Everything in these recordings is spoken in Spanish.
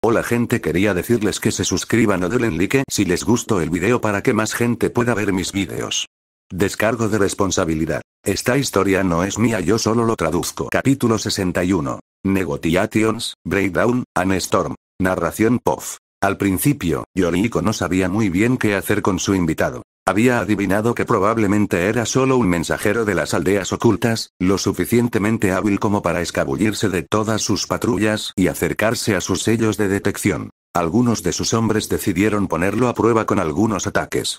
Hola gente quería decirles que se suscriban o den like si les gustó el video para que más gente pueda ver mis videos. Descargo de responsabilidad. Esta historia no es mía yo solo lo traduzco. Capítulo 61. Negotiations, Breakdown, and Storm. Narración POF. Al principio, Yoriko no sabía muy bien qué hacer con su invitado. Había adivinado que probablemente era solo un mensajero de las aldeas ocultas, lo suficientemente hábil como para escabullirse de todas sus patrullas y acercarse a sus sellos de detección. Algunos de sus hombres decidieron ponerlo a prueba con algunos ataques.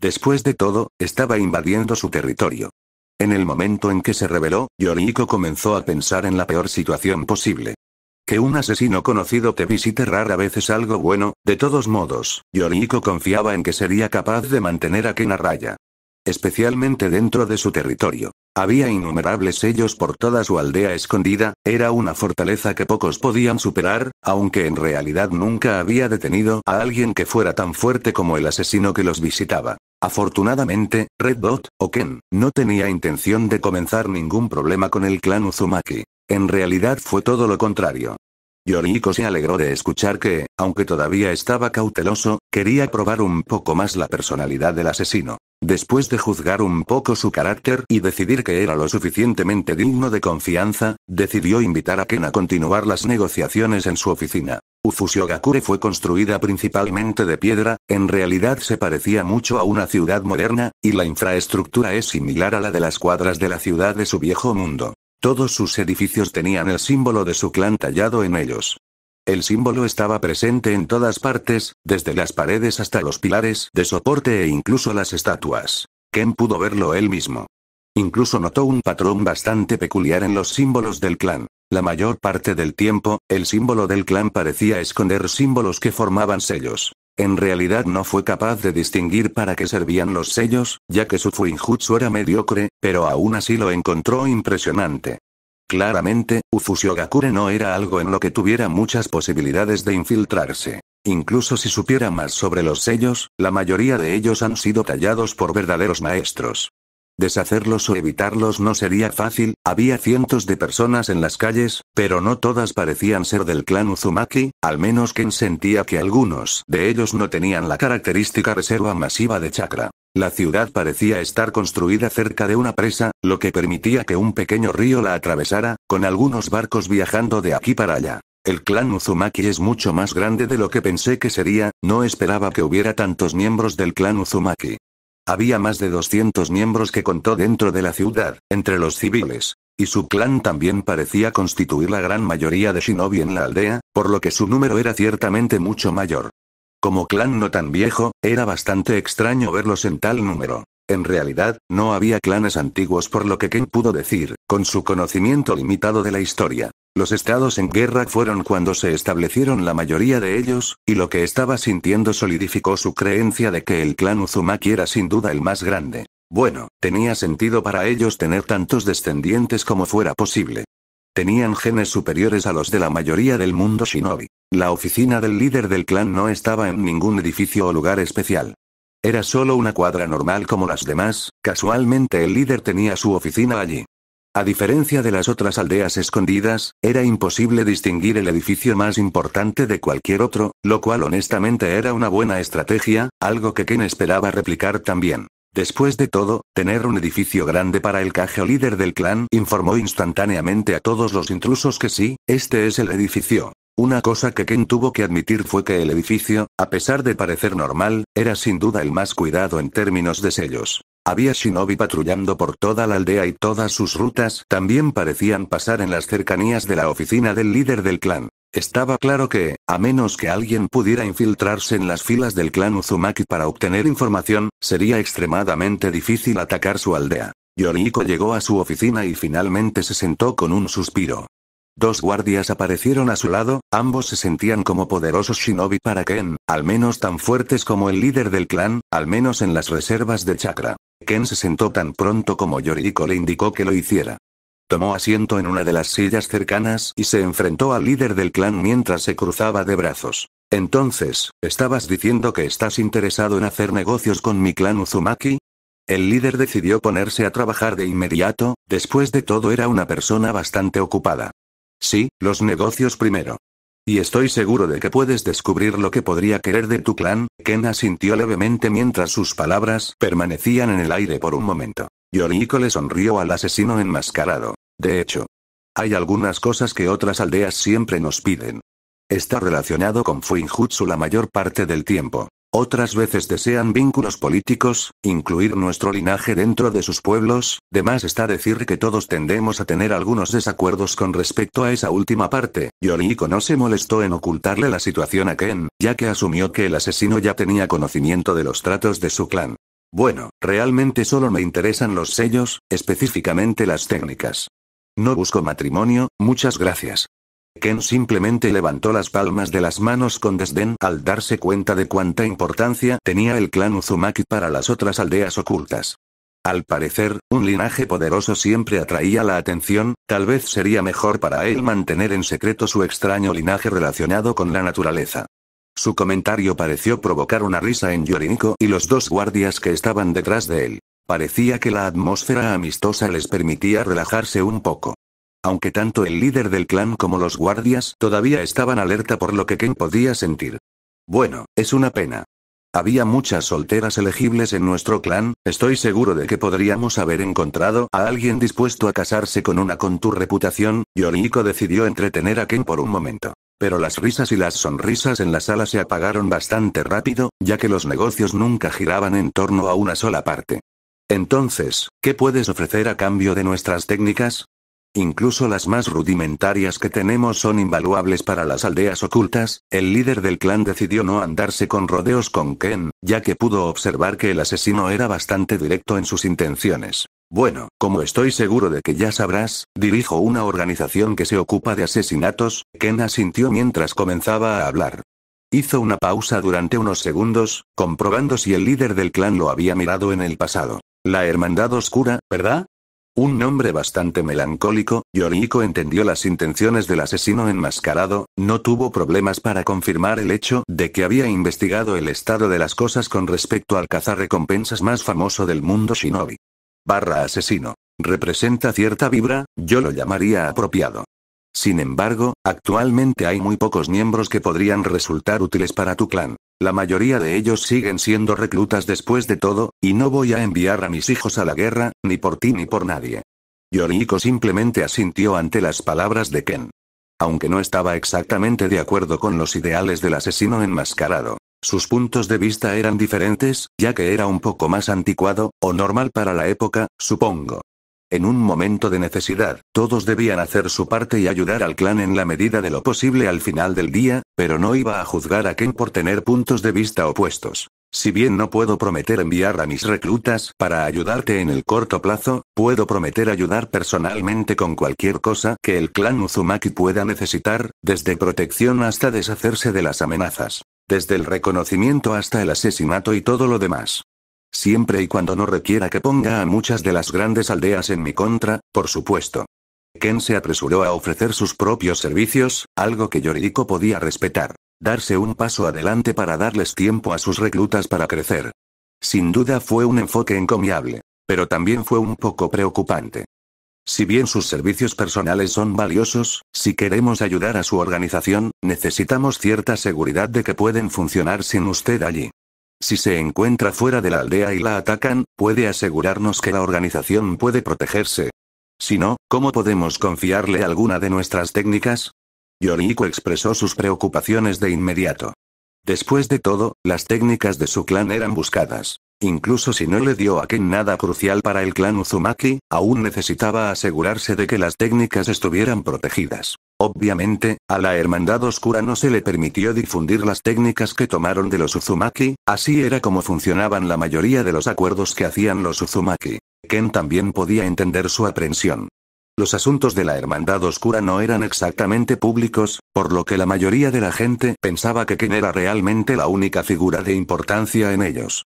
Después de todo, estaba invadiendo su territorio. En el momento en que se reveló, Yoriko comenzó a pensar en la peor situación posible. Que un asesino conocido te visite rara vez es algo bueno, de todos modos, Yoriko confiaba en que sería capaz de mantener a Ken raya. Especialmente dentro de su territorio. Había innumerables sellos por toda su aldea escondida, era una fortaleza que pocos podían superar, aunque en realidad nunca había detenido a alguien que fuera tan fuerte como el asesino que los visitaba. Afortunadamente, Red Dot, o Ken, no tenía intención de comenzar ningún problema con el clan Uzumaki. En realidad fue todo lo contrario. Yoriko se alegró de escuchar que, aunque todavía estaba cauteloso, quería probar un poco más la personalidad del asesino. Después de juzgar un poco su carácter y decidir que era lo suficientemente digno de confianza, decidió invitar a Ken a continuar las negociaciones en su oficina. Ufusio Gakure fue construida principalmente de piedra, en realidad se parecía mucho a una ciudad moderna, y la infraestructura es similar a la de las cuadras de la ciudad de su viejo mundo. Todos sus edificios tenían el símbolo de su clan tallado en ellos. El símbolo estaba presente en todas partes, desde las paredes hasta los pilares de soporte e incluso las estatuas. Ken pudo verlo él mismo. Incluso notó un patrón bastante peculiar en los símbolos del clan. La mayor parte del tiempo, el símbolo del clan parecía esconder símbolos que formaban sellos. En realidad no fue capaz de distinguir para qué servían los sellos, ya que su Fuinjutsu era mediocre, pero aún así lo encontró impresionante. Claramente, Ufushiogakure no era algo en lo que tuviera muchas posibilidades de infiltrarse. Incluso si supiera más sobre los sellos, la mayoría de ellos han sido tallados por verdaderos maestros. Deshacerlos o evitarlos no sería fácil, había cientos de personas en las calles, pero no todas parecían ser del clan Uzumaki, al menos Ken sentía que algunos de ellos no tenían la característica reserva masiva de chakra. La ciudad parecía estar construida cerca de una presa, lo que permitía que un pequeño río la atravesara, con algunos barcos viajando de aquí para allá. El clan Uzumaki es mucho más grande de lo que pensé que sería, no esperaba que hubiera tantos miembros del clan Uzumaki. Había más de 200 miembros que contó dentro de la ciudad, entre los civiles. Y su clan también parecía constituir la gran mayoría de shinobi en la aldea, por lo que su número era ciertamente mucho mayor. Como clan no tan viejo, era bastante extraño verlos en tal número. En realidad, no había clanes antiguos por lo que Ken pudo decir, con su conocimiento limitado de la historia. Los estados en guerra fueron cuando se establecieron la mayoría de ellos, y lo que estaba sintiendo solidificó su creencia de que el clan Uzumaki era sin duda el más grande. Bueno, tenía sentido para ellos tener tantos descendientes como fuera posible. Tenían genes superiores a los de la mayoría del mundo shinobi. La oficina del líder del clan no estaba en ningún edificio o lugar especial. Era solo una cuadra normal como las demás, casualmente el líder tenía su oficina allí. A diferencia de las otras aldeas escondidas, era imposible distinguir el edificio más importante de cualquier otro, lo cual honestamente era una buena estrategia, algo que Ken esperaba replicar también. Después de todo, tener un edificio grande para el o líder del clan informó instantáneamente a todos los intrusos que sí, este es el edificio. Una cosa que Ken tuvo que admitir fue que el edificio, a pesar de parecer normal, era sin duda el más cuidado en términos de sellos. Había shinobi patrullando por toda la aldea y todas sus rutas también parecían pasar en las cercanías de la oficina del líder del clan. Estaba claro que, a menos que alguien pudiera infiltrarse en las filas del clan Uzumaki para obtener información, sería extremadamente difícil atacar su aldea. Yoriko llegó a su oficina y finalmente se sentó con un suspiro. Dos guardias aparecieron a su lado, ambos se sentían como poderosos shinobi para Ken, al menos tan fuertes como el líder del clan, al menos en las reservas de chakra. Ken se sentó tan pronto como Yoriko le indicó que lo hiciera. Tomó asiento en una de las sillas cercanas y se enfrentó al líder del clan mientras se cruzaba de brazos. Entonces, ¿estabas diciendo que estás interesado en hacer negocios con mi clan Uzumaki? El líder decidió ponerse a trabajar de inmediato, después de todo era una persona bastante ocupada. Sí, los negocios primero. Y estoy seguro de que puedes descubrir lo que podría querer de tu clan, Ken sintió levemente mientras sus palabras permanecían en el aire por un momento. Yoriko le sonrió al asesino enmascarado. De hecho, hay algunas cosas que otras aldeas siempre nos piden. Está relacionado con Fuinjutsu la mayor parte del tiempo. Otras veces desean vínculos políticos, incluir nuestro linaje dentro de sus pueblos, de más está decir que todos tendemos a tener algunos desacuerdos con respecto a esa última parte. Yoriko no se molestó en ocultarle la situación a Ken, ya que asumió que el asesino ya tenía conocimiento de los tratos de su clan. Bueno, realmente solo me interesan los sellos, específicamente las técnicas. No busco matrimonio, muchas gracias. Ken simplemente levantó las palmas de las manos con desdén al darse cuenta de cuánta importancia tenía el clan Uzumaki para las otras aldeas ocultas. Al parecer, un linaje poderoso siempre atraía la atención, tal vez sería mejor para él mantener en secreto su extraño linaje relacionado con la naturaleza. Su comentario pareció provocar una risa en Yoriniko y los dos guardias que estaban detrás de él. Parecía que la atmósfera amistosa les permitía relajarse un poco. Aunque tanto el líder del clan como los guardias todavía estaban alerta por lo que Ken podía sentir. Bueno, es una pena. Había muchas solteras elegibles en nuestro clan, estoy seguro de que podríamos haber encontrado a alguien dispuesto a casarse con una con tu reputación, Yoriko decidió entretener a Ken por un momento. Pero las risas y las sonrisas en la sala se apagaron bastante rápido, ya que los negocios nunca giraban en torno a una sola parte. Entonces, ¿qué puedes ofrecer a cambio de nuestras técnicas? Incluso las más rudimentarias que tenemos son invaluables para las aldeas ocultas, el líder del clan decidió no andarse con rodeos con Ken, ya que pudo observar que el asesino era bastante directo en sus intenciones. Bueno, como estoy seguro de que ya sabrás, dirijo una organización que se ocupa de asesinatos, Ken asintió mientras comenzaba a hablar. Hizo una pausa durante unos segundos, comprobando si el líder del clan lo había mirado en el pasado. La Hermandad Oscura, ¿verdad? Un nombre bastante melancólico, Yoriko entendió las intenciones del asesino enmascarado, no tuvo problemas para confirmar el hecho de que había investigado el estado de las cosas con respecto al recompensas más famoso del mundo shinobi. Barra asesino. Representa cierta vibra, yo lo llamaría apropiado. Sin embargo, actualmente hay muy pocos miembros que podrían resultar útiles para tu clan. La mayoría de ellos siguen siendo reclutas después de todo, y no voy a enviar a mis hijos a la guerra, ni por ti ni por nadie. Yoriko simplemente asintió ante las palabras de Ken. Aunque no estaba exactamente de acuerdo con los ideales del asesino enmascarado. Sus puntos de vista eran diferentes, ya que era un poco más anticuado, o normal para la época, supongo. En un momento de necesidad, todos debían hacer su parte y ayudar al clan en la medida de lo posible al final del día, pero no iba a juzgar a Ken por tener puntos de vista opuestos. Si bien no puedo prometer enviar a mis reclutas para ayudarte en el corto plazo, puedo prometer ayudar personalmente con cualquier cosa que el clan Uzumaki pueda necesitar, desde protección hasta deshacerse de las amenazas, desde el reconocimiento hasta el asesinato y todo lo demás. Siempre y cuando no requiera que ponga a muchas de las grandes aldeas en mi contra, por supuesto. Ken se apresuró a ofrecer sus propios servicios, algo que Yoriko podía respetar. Darse un paso adelante para darles tiempo a sus reclutas para crecer. Sin duda fue un enfoque encomiable, pero también fue un poco preocupante. Si bien sus servicios personales son valiosos, si queremos ayudar a su organización, necesitamos cierta seguridad de que pueden funcionar sin usted allí. Si se encuentra fuera de la aldea y la atacan, puede asegurarnos que la organización puede protegerse. Si no, ¿cómo podemos confiarle alguna de nuestras técnicas? Yoriko expresó sus preocupaciones de inmediato. Después de todo, las técnicas de su clan eran buscadas. Incluso si no le dio a Ken nada crucial para el clan Uzumaki, aún necesitaba asegurarse de que las técnicas estuvieran protegidas. Obviamente, a la Hermandad Oscura no se le permitió difundir las técnicas que tomaron de los Uzumaki, así era como funcionaban la mayoría de los acuerdos que hacían los Uzumaki. Ken también podía entender su aprensión. Los asuntos de la Hermandad Oscura no eran exactamente públicos, por lo que la mayoría de la gente pensaba que Ken era realmente la única figura de importancia en ellos.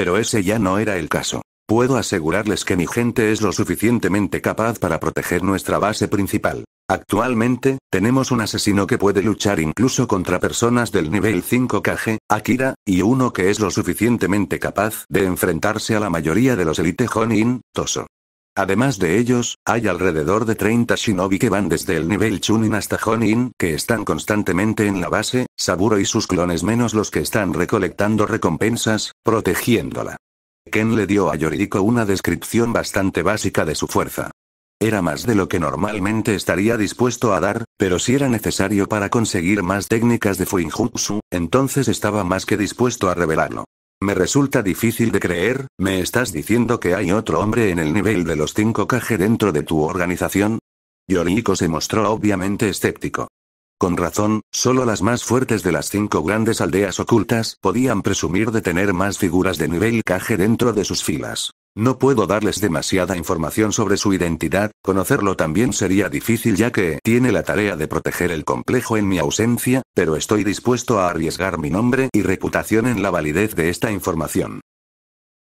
Pero ese ya no era el caso. Puedo asegurarles que mi gente es lo suficientemente capaz para proteger nuestra base principal. Actualmente, tenemos un asesino que puede luchar incluso contra personas del nivel 5 KG, Akira, y uno que es lo suficientemente capaz de enfrentarse a la mayoría de los Elite Honin, Toso. Además de ellos, hay alrededor de 30 shinobi que van desde el nivel Chunin hasta Honin, que están constantemente en la base, Saburo y sus clones menos los que están recolectando recompensas, protegiéndola. Ken le dio a Yoriko una descripción bastante básica de su fuerza. Era más de lo que normalmente estaría dispuesto a dar, pero si era necesario para conseguir más técnicas de Fuinjutsu, entonces estaba más que dispuesto a revelarlo. Me resulta difícil de creer, ¿me estás diciendo que hay otro hombre en el nivel de los 5KG dentro de tu organización? Yoriko se mostró obviamente escéptico. Con razón, solo las más fuertes de las cinco grandes aldeas ocultas podían presumir de tener más figuras de nivel caje dentro de sus filas. No puedo darles demasiada información sobre su identidad, conocerlo también sería difícil ya que tiene la tarea de proteger el complejo en mi ausencia, pero estoy dispuesto a arriesgar mi nombre y reputación en la validez de esta información.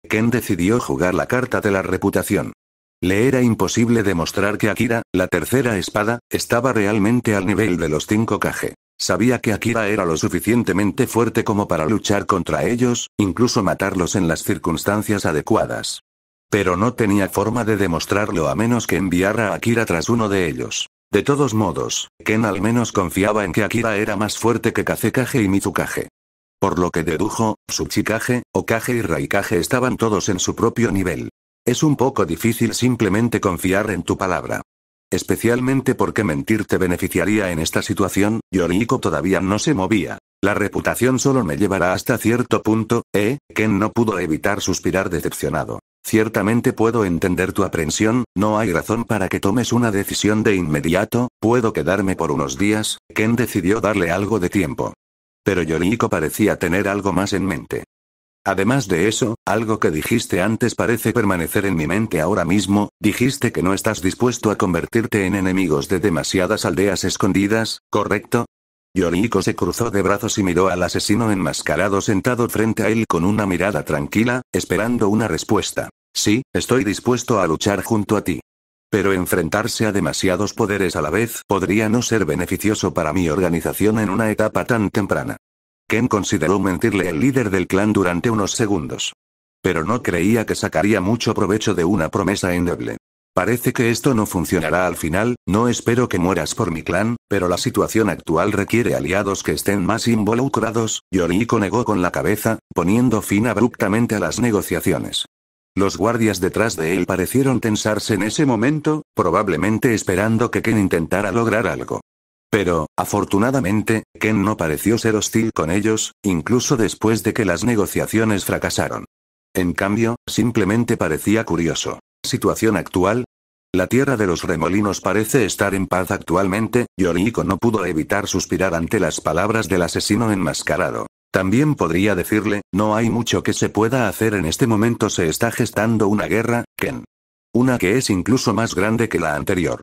Ken decidió jugar la carta de la reputación. Le era imposible demostrar que Akira, la tercera espada, estaba realmente al nivel de los cinco Kage. Sabía que Akira era lo suficientemente fuerte como para luchar contra ellos, incluso matarlos en las circunstancias adecuadas. Pero no tenía forma de demostrarlo a menos que enviara a Akira tras uno de ellos. De todos modos, Ken al menos confiaba en que Akira era más fuerte que Kazekage y Mitsukage. Por lo que dedujo, Tsuchikage, Okage y Raikage estaban todos en su propio nivel. Es un poco difícil simplemente confiar en tu palabra. Especialmente porque mentir te beneficiaría en esta situación, Yoriko todavía no se movía. La reputación solo me llevará hasta cierto punto, ¿eh? Ken no pudo evitar suspirar decepcionado. Ciertamente puedo entender tu aprensión, no hay razón para que tomes una decisión de inmediato, puedo quedarme por unos días, Ken decidió darle algo de tiempo. Pero Yoriko parecía tener algo más en mente. Además de eso, algo que dijiste antes parece permanecer en mi mente ahora mismo, dijiste que no estás dispuesto a convertirte en enemigos de demasiadas aldeas escondidas, ¿correcto? Yoriko se cruzó de brazos y miró al asesino enmascarado sentado frente a él con una mirada tranquila, esperando una respuesta. Sí, estoy dispuesto a luchar junto a ti. Pero enfrentarse a demasiados poderes a la vez podría no ser beneficioso para mi organización en una etapa tan temprana. Ken consideró mentirle al líder del clan durante unos segundos. Pero no creía que sacaría mucho provecho de una promesa endeble. Parece que esto no funcionará al final, no espero que mueras por mi clan, pero la situación actual requiere aliados que estén más involucrados, Yoriko negó con la cabeza, poniendo fin abruptamente a las negociaciones. Los guardias detrás de él parecieron tensarse en ese momento, probablemente esperando que Ken intentara lograr algo. Pero, afortunadamente, Ken no pareció ser hostil con ellos, incluso después de que las negociaciones fracasaron. En cambio, simplemente parecía curioso. ¿Situación actual? La tierra de los remolinos parece estar en paz actualmente, Yoriko no pudo evitar suspirar ante las palabras del asesino enmascarado. También podría decirle, no hay mucho que se pueda hacer en este momento se está gestando una guerra, Ken. Una que es incluso más grande que la anterior.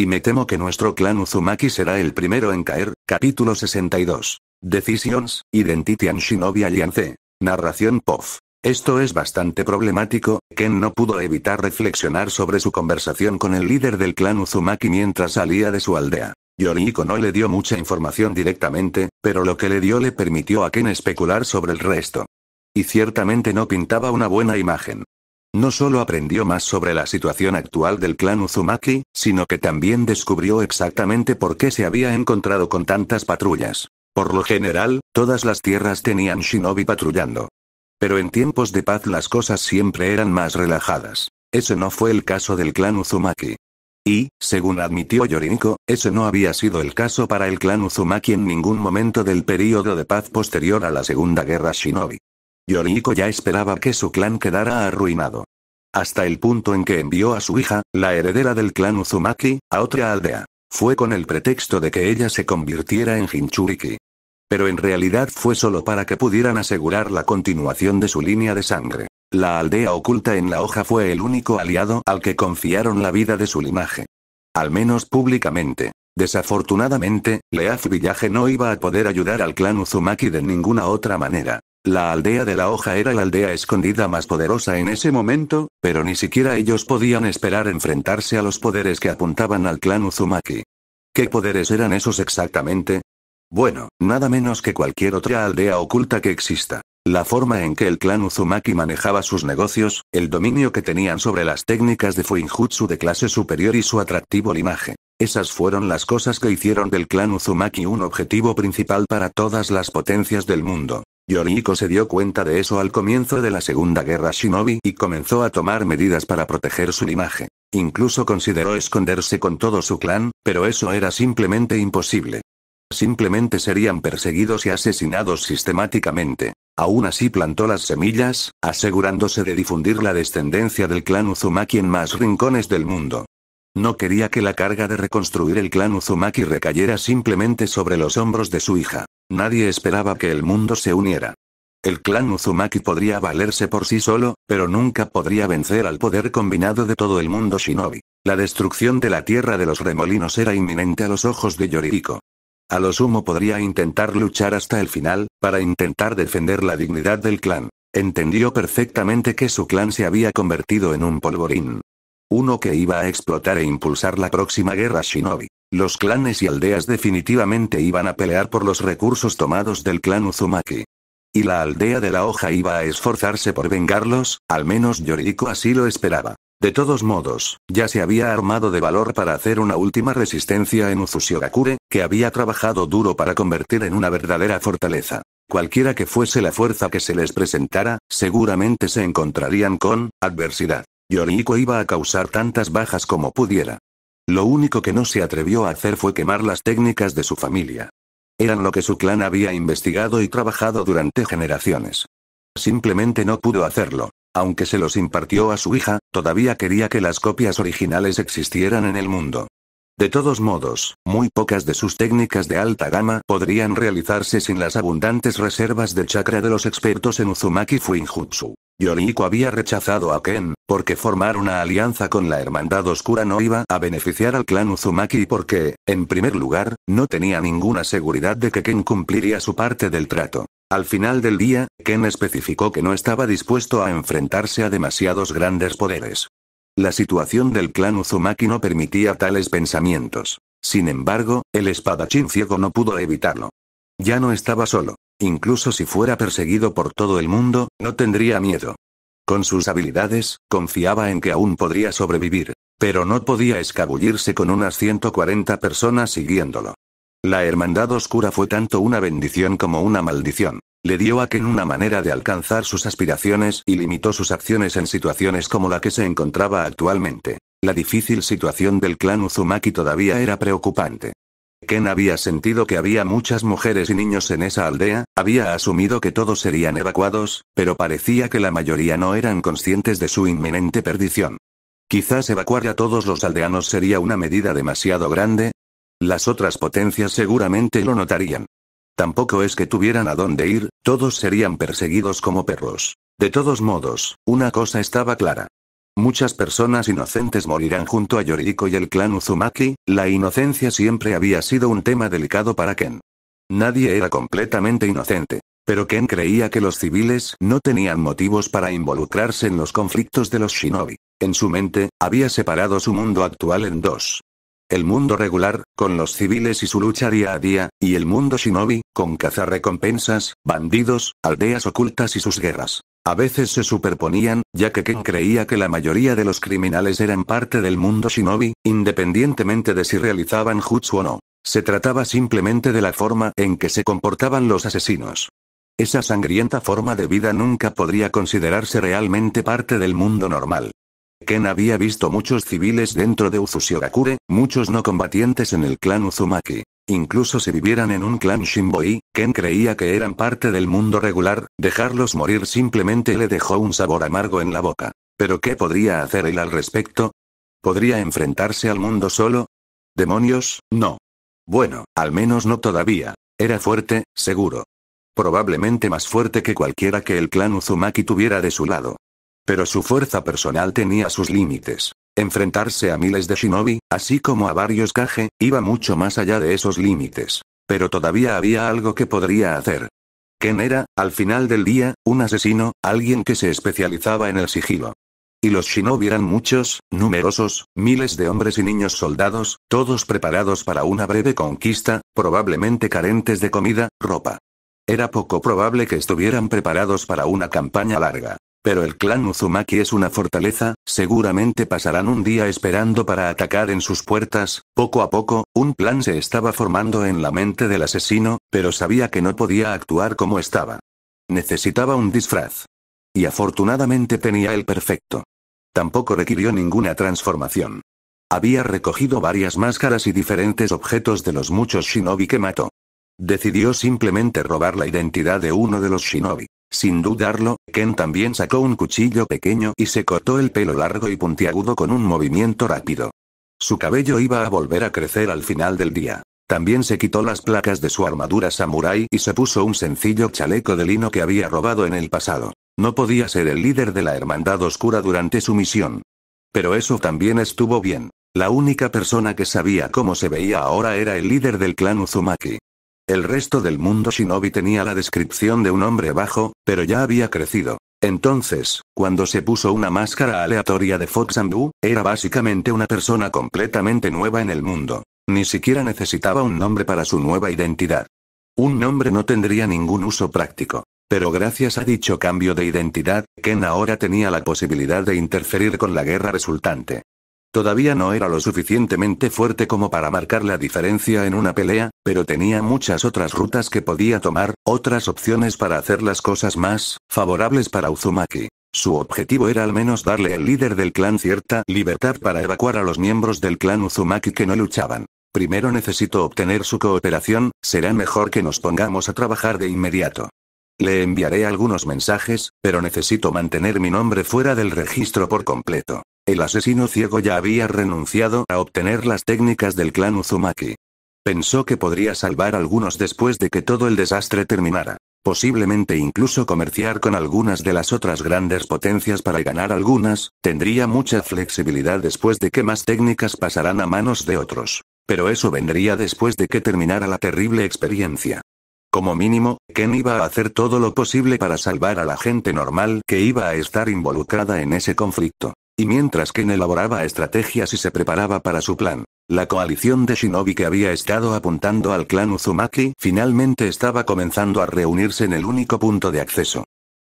Y me temo que nuestro clan Uzumaki será el primero en caer. Capítulo 62. Decisions, Identity and Shinobi Alliance. Narración POF. Esto es bastante problemático, Ken no pudo evitar reflexionar sobre su conversación con el líder del clan Uzumaki mientras salía de su aldea. Yoriko no le dio mucha información directamente, pero lo que le dio le permitió a Ken especular sobre el resto. Y ciertamente no pintaba una buena imagen. No solo aprendió más sobre la situación actual del clan Uzumaki, sino que también descubrió exactamente por qué se había encontrado con tantas patrullas. Por lo general, todas las tierras tenían shinobi patrullando. Pero en tiempos de paz las cosas siempre eran más relajadas. Ese no fue el caso del clan Uzumaki. Y, según admitió Yoriniko, ese no había sido el caso para el clan Uzumaki en ningún momento del período de paz posterior a la Segunda Guerra Shinobi. Yoriko ya esperaba que su clan quedara arruinado. Hasta el punto en que envió a su hija, la heredera del clan Uzumaki, a otra aldea. Fue con el pretexto de que ella se convirtiera en Hinchuriki. Pero en realidad fue solo para que pudieran asegurar la continuación de su línea de sangre. La aldea oculta en la hoja fue el único aliado al que confiaron la vida de su linaje. Al menos públicamente. Desafortunadamente, Leaf Villaje no iba a poder ayudar al clan Uzumaki de ninguna otra manera. La aldea de la hoja era la aldea escondida más poderosa en ese momento, pero ni siquiera ellos podían esperar enfrentarse a los poderes que apuntaban al clan Uzumaki. ¿Qué poderes eran esos exactamente? Bueno, nada menos que cualquier otra aldea oculta que exista. La forma en que el clan Uzumaki manejaba sus negocios, el dominio que tenían sobre las técnicas de Fuinjutsu de clase superior y su atractivo linaje. Esas fueron las cosas que hicieron del clan Uzumaki un objetivo principal para todas las potencias del mundo. Yoriko se dio cuenta de eso al comienzo de la Segunda Guerra Shinobi y comenzó a tomar medidas para proteger su linaje. Incluso consideró esconderse con todo su clan, pero eso era simplemente imposible. Simplemente serían perseguidos y asesinados sistemáticamente. Aún así plantó las semillas, asegurándose de difundir la descendencia del clan Uzumaki en más rincones del mundo. No quería que la carga de reconstruir el clan Uzumaki recayera simplemente sobre los hombros de su hija. Nadie esperaba que el mundo se uniera. El clan Uzumaki podría valerse por sí solo, pero nunca podría vencer al poder combinado de todo el mundo shinobi. La destrucción de la tierra de los remolinos era inminente a los ojos de Yoriko. A lo sumo podría intentar luchar hasta el final, para intentar defender la dignidad del clan. Entendió perfectamente que su clan se había convertido en un polvorín. Uno que iba a explotar e impulsar la próxima guerra shinobi. Los clanes y aldeas definitivamente iban a pelear por los recursos tomados del clan Uzumaki. Y la aldea de la hoja iba a esforzarse por vengarlos, al menos Yoriko así lo esperaba. De todos modos, ya se había armado de valor para hacer una última resistencia en Uzushiogakure, que había trabajado duro para convertir en una verdadera fortaleza. Cualquiera que fuese la fuerza que se les presentara, seguramente se encontrarían con adversidad. Yoriko iba a causar tantas bajas como pudiera. Lo único que no se atrevió a hacer fue quemar las técnicas de su familia. Eran lo que su clan había investigado y trabajado durante generaciones. Simplemente no pudo hacerlo. Aunque se los impartió a su hija, todavía quería que las copias originales existieran en el mundo. De todos modos, muy pocas de sus técnicas de alta gama podrían realizarse sin las abundantes reservas de chakra de los expertos en Uzumaki Fuinjutsu. Yoriko había rechazado a Ken, porque formar una alianza con la Hermandad Oscura no iba a beneficiar al clan Uzumaki y porque, en primer lugar, no tenía ninguna seguridad de que Ken cumpliría su parte del trato. Al final del día, Ken especificó que no estaba dispuesto a enfrentarse a demasiados grandes poderes. La situación del clan Uzumaki no permitía tales pensamientos. Sin embargo, el espadachín ciego no pudo evitarlo. Ya no estaba solo. Incluso si fuera perseguido por todo el mundo, no tendría miedo. Con sus habilidades, confiaba en que aún podría sobrevivir. Pero no podía escabullirse con unas 140 personas siguiéndolo. La Hermandad Oscura fue tanto una bendición como una maldición. Le dio a Ken una manera de alcanzar sus aspiraciones y limitó sus acciones en situaciones como la que se encontraba actualmente. La difícil situación del clan Uzumaki todavía era preocupante. Ken había sentido que había muchas mujeres y niños en esa aldea, había asumido que todos serían evacuados, pero parecía que la mayoría no eran conscientes de su inminente perdición. Quizás evacuar a todos los aldeanos sería una medida demasiado grande. Las otras potencias seguramente lo notarían. Tampoco es que tuvieran a dónde ir, todos serían perseguidos como perros. De todos modos, una cosa estaba clara. Muchas personas inocentes morirán junto a Yoriko y el clan Uzumaki, la inocencia siempre había sido un tema delicado para Ken. Nadie era completamente inocente. Pero Ken creía que los civiles no tenían motivos para involucrarse en los conflictos de los shinobi. En su mente, había separado su mundo actual en dos. El mundo regular, con los civiles y su lucha día a día, y el mundo shinobi, con cazar recompensas, bandidos, aldeas ocultas y sus guerras. A veces se superponían, ya que Ken creía que la mayoría de los criminales eran parte del mundo shinobi, independientemente de si realizaban jutsu o no. Se trataba simplemente de la forma en que se comportaban los asesinos. Esa sangrienta forma de vida nunca podría considerarse realmente parte del mundo normal. Ken había visto muchos civiles dentro de Uzushiogakure, muchos no combatientes en el clan Uzumaki. Incluso si vivieran en un clan Shinboi, Ken creía que eran parte del mundo regular, dejarlos morir simplemente le dejó un sabor amargo en la boca. ¿Pero qué podría hacer él al respecto? ¿Podría enfrentarse al mundo solo? ¿Demonios? No. Bueno, al menos no todavía. Era fuerte, seguro. Probablemente más fuerte que cualquiera que el clan Uzumaki tuviera de su lado. Pero su fuerza personal tenía sus límites. Enfrentarse a miles de shinobi, así como a varios kage, iba mucho más allá de esos límites. Pero todavía había algo que podría hacer. Ken era, al final del día, un asesino, alguien que se especializaba en el sigilo. Y los shinobi eran muchos, numerosos, miles de hombres y niños soldados, todos preparados para una breve conquista, probablemente carentes de comida, ropa. Era poco probable que estuvieran preparados para una campaña larga. Pero el clan Uzumaki es una fortaleza, seguramente pasarán un día esperando para atacar en sus puertas. Poco a poco, un plan se estaba formando en la mente del asesino, pero sabía que no podía actuar como estaba. Necesitaba un disfraz. Y afortunadamente tenía el perfecto. Tampoco requirió ninguna transformación. Había recogido varias máscaras y diferentes objetos de los muchos shinobi que mató. Decidió simplemente robar la identidad de uno de los shinobi. Sin dudarlo, Ken también sacó un cuchillo pequeño y se cortó el pelo largo y puntiagudo con un movimiento rápido. Su cabello iba a volver a crecer al final del día. También se quitó las placas de su armadura samurái y se puso un sencillo chaleco de lino que había robado en el pasado. No podía ser el líder de la Hermandad Oscura durante su misión. Pero eso también estuvo bien. La única persona que sabía cómo se veía ahora era el líder del clan Uzumaki. El resto del mundo shinobi tenía la descripción de un hombre bajo, pero ya había crecido. Entonces, cuando se puso una máscara aleatoria de Fox and Wu, era básicamente una persona completamente nueva en el mundo. Ni siquiera necesitaba un nombre para su nueva identidad. Un nombre no tendría ningún uso práctico. Pero gracias a dicho cambio de identidad, Ken ahora tenía la posibilidad de interferir con la guerra resultante. Todavía no era lo suficientemente fuerte como para marcar la diferencia en una pelea, pero tenía muchas otras rutas que podía tomar, otras opciones para hacer las cosas más favorables para Uzumaki. Su objetivo era al menos darle al líder del clan cierta libertad para evacuar a los miembros del clan Uzumaki que no luchaban. Primero necesito obtener su cooperación, será mejor que nos pongamos a trabajar de inmediato. Le enviaré algunos mensajes, pero necesito mantener mi nombre fuera del registro por completo. El asesino ciego ya había renunciado a obtener las técnicas del clan Uzumaki. Pensó que podría salvar algunos después de que todo el desastre terminara. Posiblemente incluso comerciar con algunas de las otras grandes potencias para ganar algunas, tendría mucha flexibilidad después de que más técnicas pasarán a manos de otros. Pero eso vendría después de que terminara la terrible experiencia. Como mínimo, Ken iba a hacer todo lo posible para salvar a la gente normal que iba a estar involucrada en ese conflicto. Y mientras Ken elaboraba estrategias y se preparaba para su plan, la coalición de shinobi que había estado apuntando al clan Uzumaki finalmente estaba comenzando a reunirse en el único punto de acceso.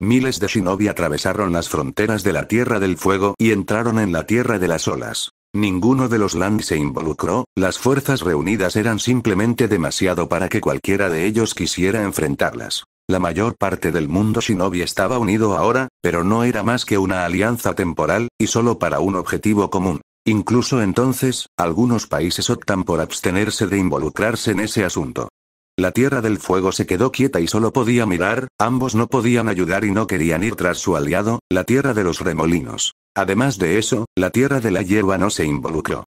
Miles de shinobi atravesaron las fronteras de la Tierra del Fuego y entraron en la Tierra de las Olas. Ninguno de los Land se involucró, las fuerzas reunidas eran simplemente demasiado para que cualquiera de ellos quisiera enfrentarlas. La mayor parte del mundo shinobi estaba unido ahora, pero no era más que una alianza temporal, y solo para un objetivo común. Incluso entonces, algunos países optan por abstenerse de involucrarse en ese asunto. La Tierra del Fuego se quedó quieta y solo podía mirar, ambos no podían ayudar y no querían ir tras su aliado, la Tierra de los Remolinos. Además de eso, la Tierra de la Hierba no se involucró.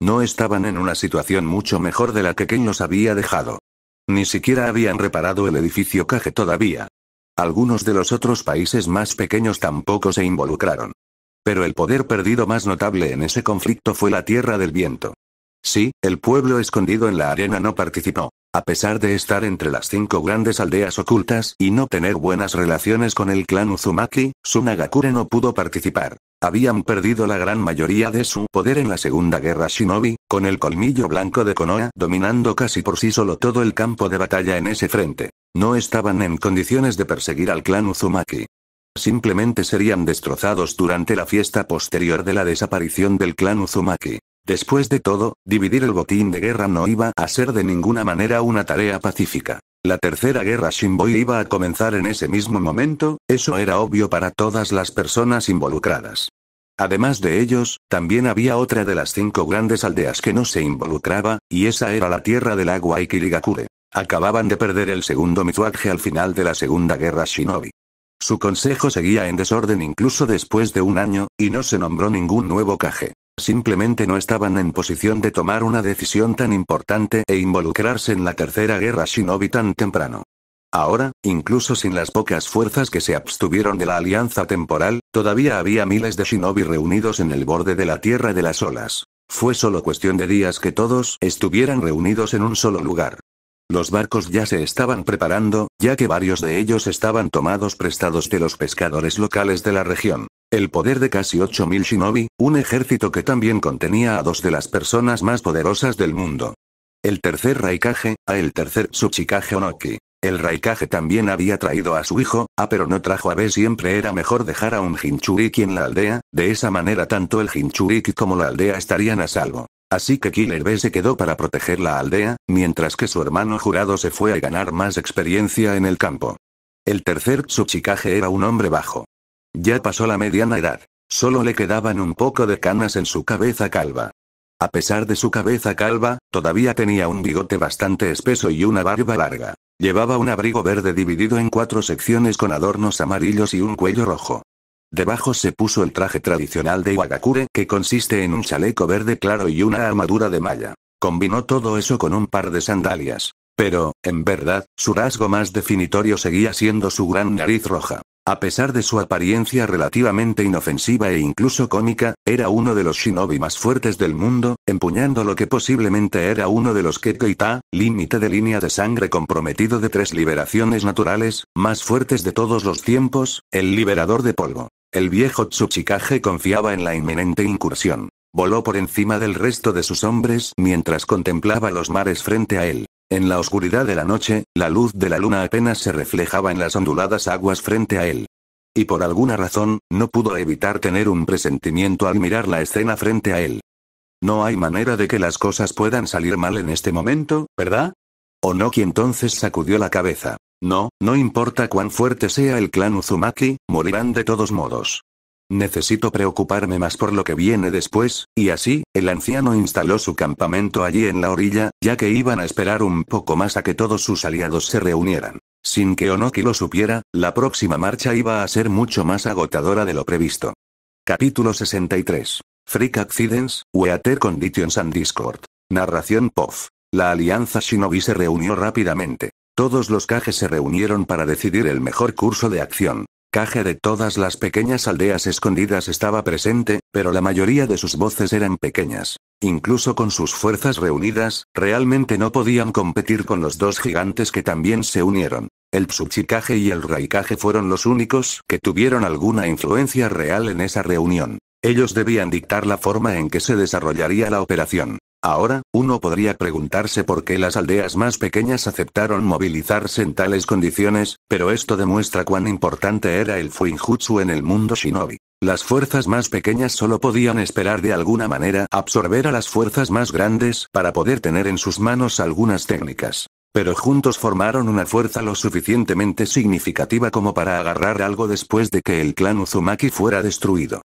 No estaban en una situación mucho mejor de la que Ken los había dejado. Ni siquiera habían reparado el edificio caje todavía. Algunos de los otros países más pequeños tampoco se involucraron. Pero el poder perdido más notable en ese conflicto fue la Tierra del Viento. Sí, el pueblo escondido en la arena no participó. A pesar de estar entre las cinco grandes aldeas ocultas y no tener buenas relaciones con el clan Uzumaki, Sunagakure no pudo participar. Habían perdido la gran mayoría de su poder en la Segunda Guerra Shinobi, con el colmillo blanco de Konoha dominando casi por sí solo todo el campo de batalla en ese frente. No estaban en condiciones de perseguir al clan Uzumaki. Simplemente serían destrozados durante la fiesta posterior de la desaparición del clan Uzumaki. Después de todo, dividir el botín de guerra no iba a ser de ninguna manera una tarea pacífica. La tercera guerra Shinboi iba a comenzar en ese mismo momento, eso era obvio para todas las personas involucradas. Además de ellos, también había otra de las cinco grandes aldeas que no se involucraba, y esa era la Tierra del Agua y Kirigakure. Acababan de perder el segundo mizuage al final de la Segunda Guerra Shinobi. Su consejo seguía en desorden incluso después de un año, y no se nombró ningún nuevo Kage. Simplemente no estaban en posición de tomar una decisión tan importante e involucrarse en la tercera guerra shinobi tan temprano. Ahora, incluso sin las pocas fuerzas que se abstuvieron de la alianza temporal, todavía había miles de shinobi reunidos en el borde de la Tierra de las Olas. Fue solo cuestión de días que todos estuvieran reunidos en un solo lugar. Los barcos ya se estaban preparando, ya que varios de ellos estaban tomados prestados de los pescadores locales de la región. El poder de casi 8.000 shinobi, un ejército que también contenía a dos de las personas más poderosas del mundo. El tercer Raikage, a el tercer Tsuchikage Onoki. El Raikage también había traído a su hijo, a ah, pero no trajo a B. Siempre era mejor dejar a un hinchuriki en la aldea, de esa manera tanto el hinchuriki como la aldea estarían a salvo. Así que Killer B se quedó para proteger la aldea, mientras que su hermano jurado se fue a ganar más experiencia en el campo. El tercer Tsuchikage era un hombre bajo. Ya pasó la mediana edad. Solo le quedaban un poco de canas en su cabeza calva. A pesar de su cabeza calva, todavía tenía un bigote bastante espeso y una barba larga. Llevaba un abrigo verde dividido en cuatro secciones con adornos amarillos y un cuello rojo. Debajo se puso el traje tradicional de Iwagakure que consiste en un chaleco verde claro y una armadura de malla. Combinó todo eso con un par de sandalias. Pero, en verdad, su rasgo más definitorio seguía siendo su gran nariz roja. A pesar de su apariencia relativamente inofensiva e incluso cómica, era uno de los shinobi más fuertes del mundo, empuñando lo que posiblemente era uno de los Kekeita, límite de línea de sangre comprometido de tres liberaciones naturales, más fuertes de todos los tiempos, el liberador de polvo. El viejo Tsuchikage confiaba en la inminente incursión. Voló por encima del resto de sus hombres mientras contemplaba los mares frente a él. En la oscuridad de la noche, la luz de la luna apenas se reflejaba en las onduladas aguas frente a él. Y por alguna razón, no pudo evitar tener un presentimiento al mirar la escena frente a él. No hay manera de que las cosas puedan salir mal en este momento, ¿verdad? O Onoki entonces sacudió la cabeza. No, no importa cuán fuerte sea el clan Uzumaki, morirán de todos modos. Necesito preocuparme más por lo que viene después, y así, el anciano instaló su campamento allí en la orilla, ya que iban a esperar un poco más a que todos sus aliados se reunieran. Sin que Onoki lo supiera, la próxima marcha iba a ser mucho más agotadora de lo previsto. Capítulo 63. Freak Accidents, Weather Conditions and Discord. Narración POF. La alianza Shinobi se reunió rápidamente. Todos los cajes se reunieron para decidir el mejor curso de acción de todas las pequeñas aldeas escondidas estaba presente, pero la mayoría de sus voces eran pequeñas. Incluso con sus fuerzas reunidas, realmente no podían competir con los dos gigantes que también se unieron. El Tsuchikage y el Raikage fueron los únicos que tuvieron alguna influencia real en esa reunión. Ellos debían dictar la forma en que se desarrollaría la operación. Ahora, uno podría preguntarse por qué las aldeas más pequeñas aceptaron movilizarse en tales condiciones, pero esto demuestra cuán importante era el Fuinjutsu en el mundo shinobi. Las fuerzas más pequeñas solo podían esperar de alguna manera absorber a las fuerzas más grandes para poder tener en sus manos algunas técnicas. Pero juntos formaron una fuerza lo suficientemente significativa como para agarrar algo después de que el clan Uzumaki fuera destruido.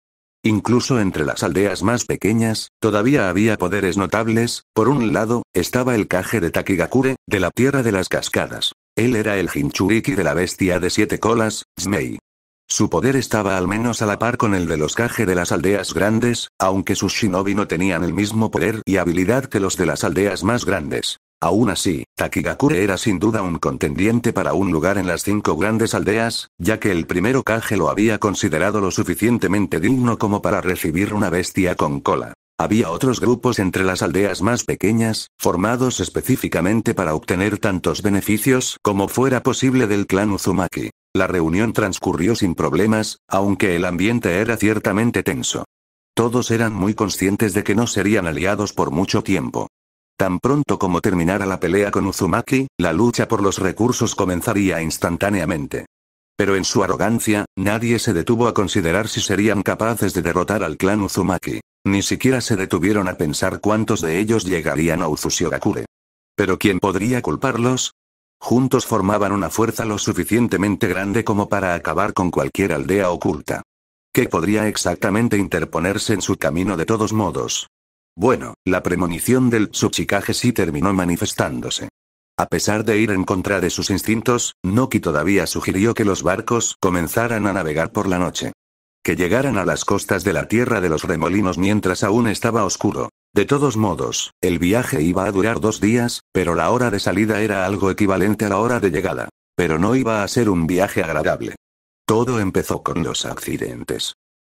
Incluso entre las aldeas más pequeñas, todavía había poderes notables, por un lado, estaba el caje de Takigakure, de la Tierra de las Cascadas. Él era el Hinchuriki de la bestia de siete colas, Zmei. Su poder estaba al menos a la par con el de los Kage de las aldeas grandes, aunque sus shinobi no tenían el mismo poder y habilidad que los de las aldeas más grandes. Aún así, Takigakure era sin duda un contendiente para un lugar en las cinco grandes aldeas, ya que el primero Kage lo había considerado lo suficientemente digno como para recibir una bestia con cola. Había otros grupos entre las aldeas más pequeñas, formados específicamente para obtener tantos beneficios como fuera posible del clan Uzumaki. La reunión transcurrió sin problemas, aunque el ambiente era ciertamente tenso. Todos eran muy conscientes de que no serían aliados por mucho tiempo. Tan pronto como terminara la pelea con Uzumaki, la lucha por los recursos comenzaría instantáneamente. Pero en su arrogancia, nadie se detuvo a considerar si serían capaces de derrotar al clan Uzumaki. Ni siquiera se detuvieron a pensar cuántos de ellos llegarían a Uzushiogakure. Pero ¿quién podría culparlos? Juntos formaban una fuerza lo suficientemente grande como para acabar con cualquier aldea oculta. ¿Qué podría exactamente interponerse en su camino de todos modos? Bueno, la premonición del subchicaje sí terminó manifestándose. A pesar de ir en contra de sus instintos, Noki todavía sugirió que los barcos comenzaran a navegar por la noche. Que llegaran a las costas de la tierra de los remolinos mientras aún estaba oscuro. De todos modos, el viaje iba a durar dos días, pero la hora de salida era algo equivalente a la hora de llegada. Pero no iba a ser un viaje agradable. Todo empezó con los accidentes.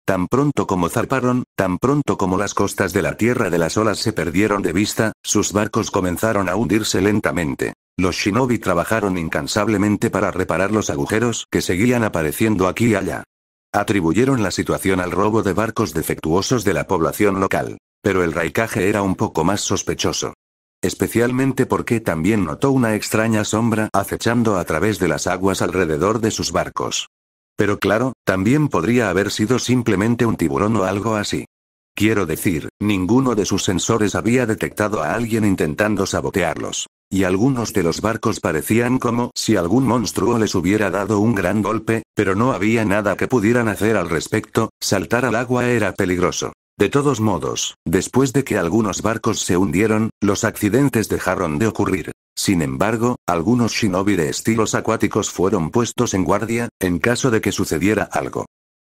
Tan pronto como zarparon, tan pronto como las costas de la Tierra de las Olas se perdieron de vista, sus barcos comenzaron a hundirse lentamente. Los shinobi trabajaron incansablemente para reparar los agujeros que seguían apareciendo aquí y allá. Atribuyeron la situación al robo de barcos defectuosos de la población local. Pero el raicaje era un poco más sospechoso. Especialmente porque también notó una extraña sombra acechando a través de las aguas alrededor de sus barcos. Pero claro, también podría haber sido simplemente un tiburón o algo así. Quiero decir, ninguno de sus sensores había detectado a alguien intentando sabotearlos. Y algunos de los barcos parecían como si algún monstruo les hubiera dado un gran golpe, pero no había nada que pudieran hacer al respecto, saltar al agua era peligroso. De todos modos, después de que algunos barcos se hundieron, los accidentes dejaron de ocurrir. Sin embargo, algunos shinobi de estilos acuáticos fueron puestos en guardia, en caso de que sucediera algo.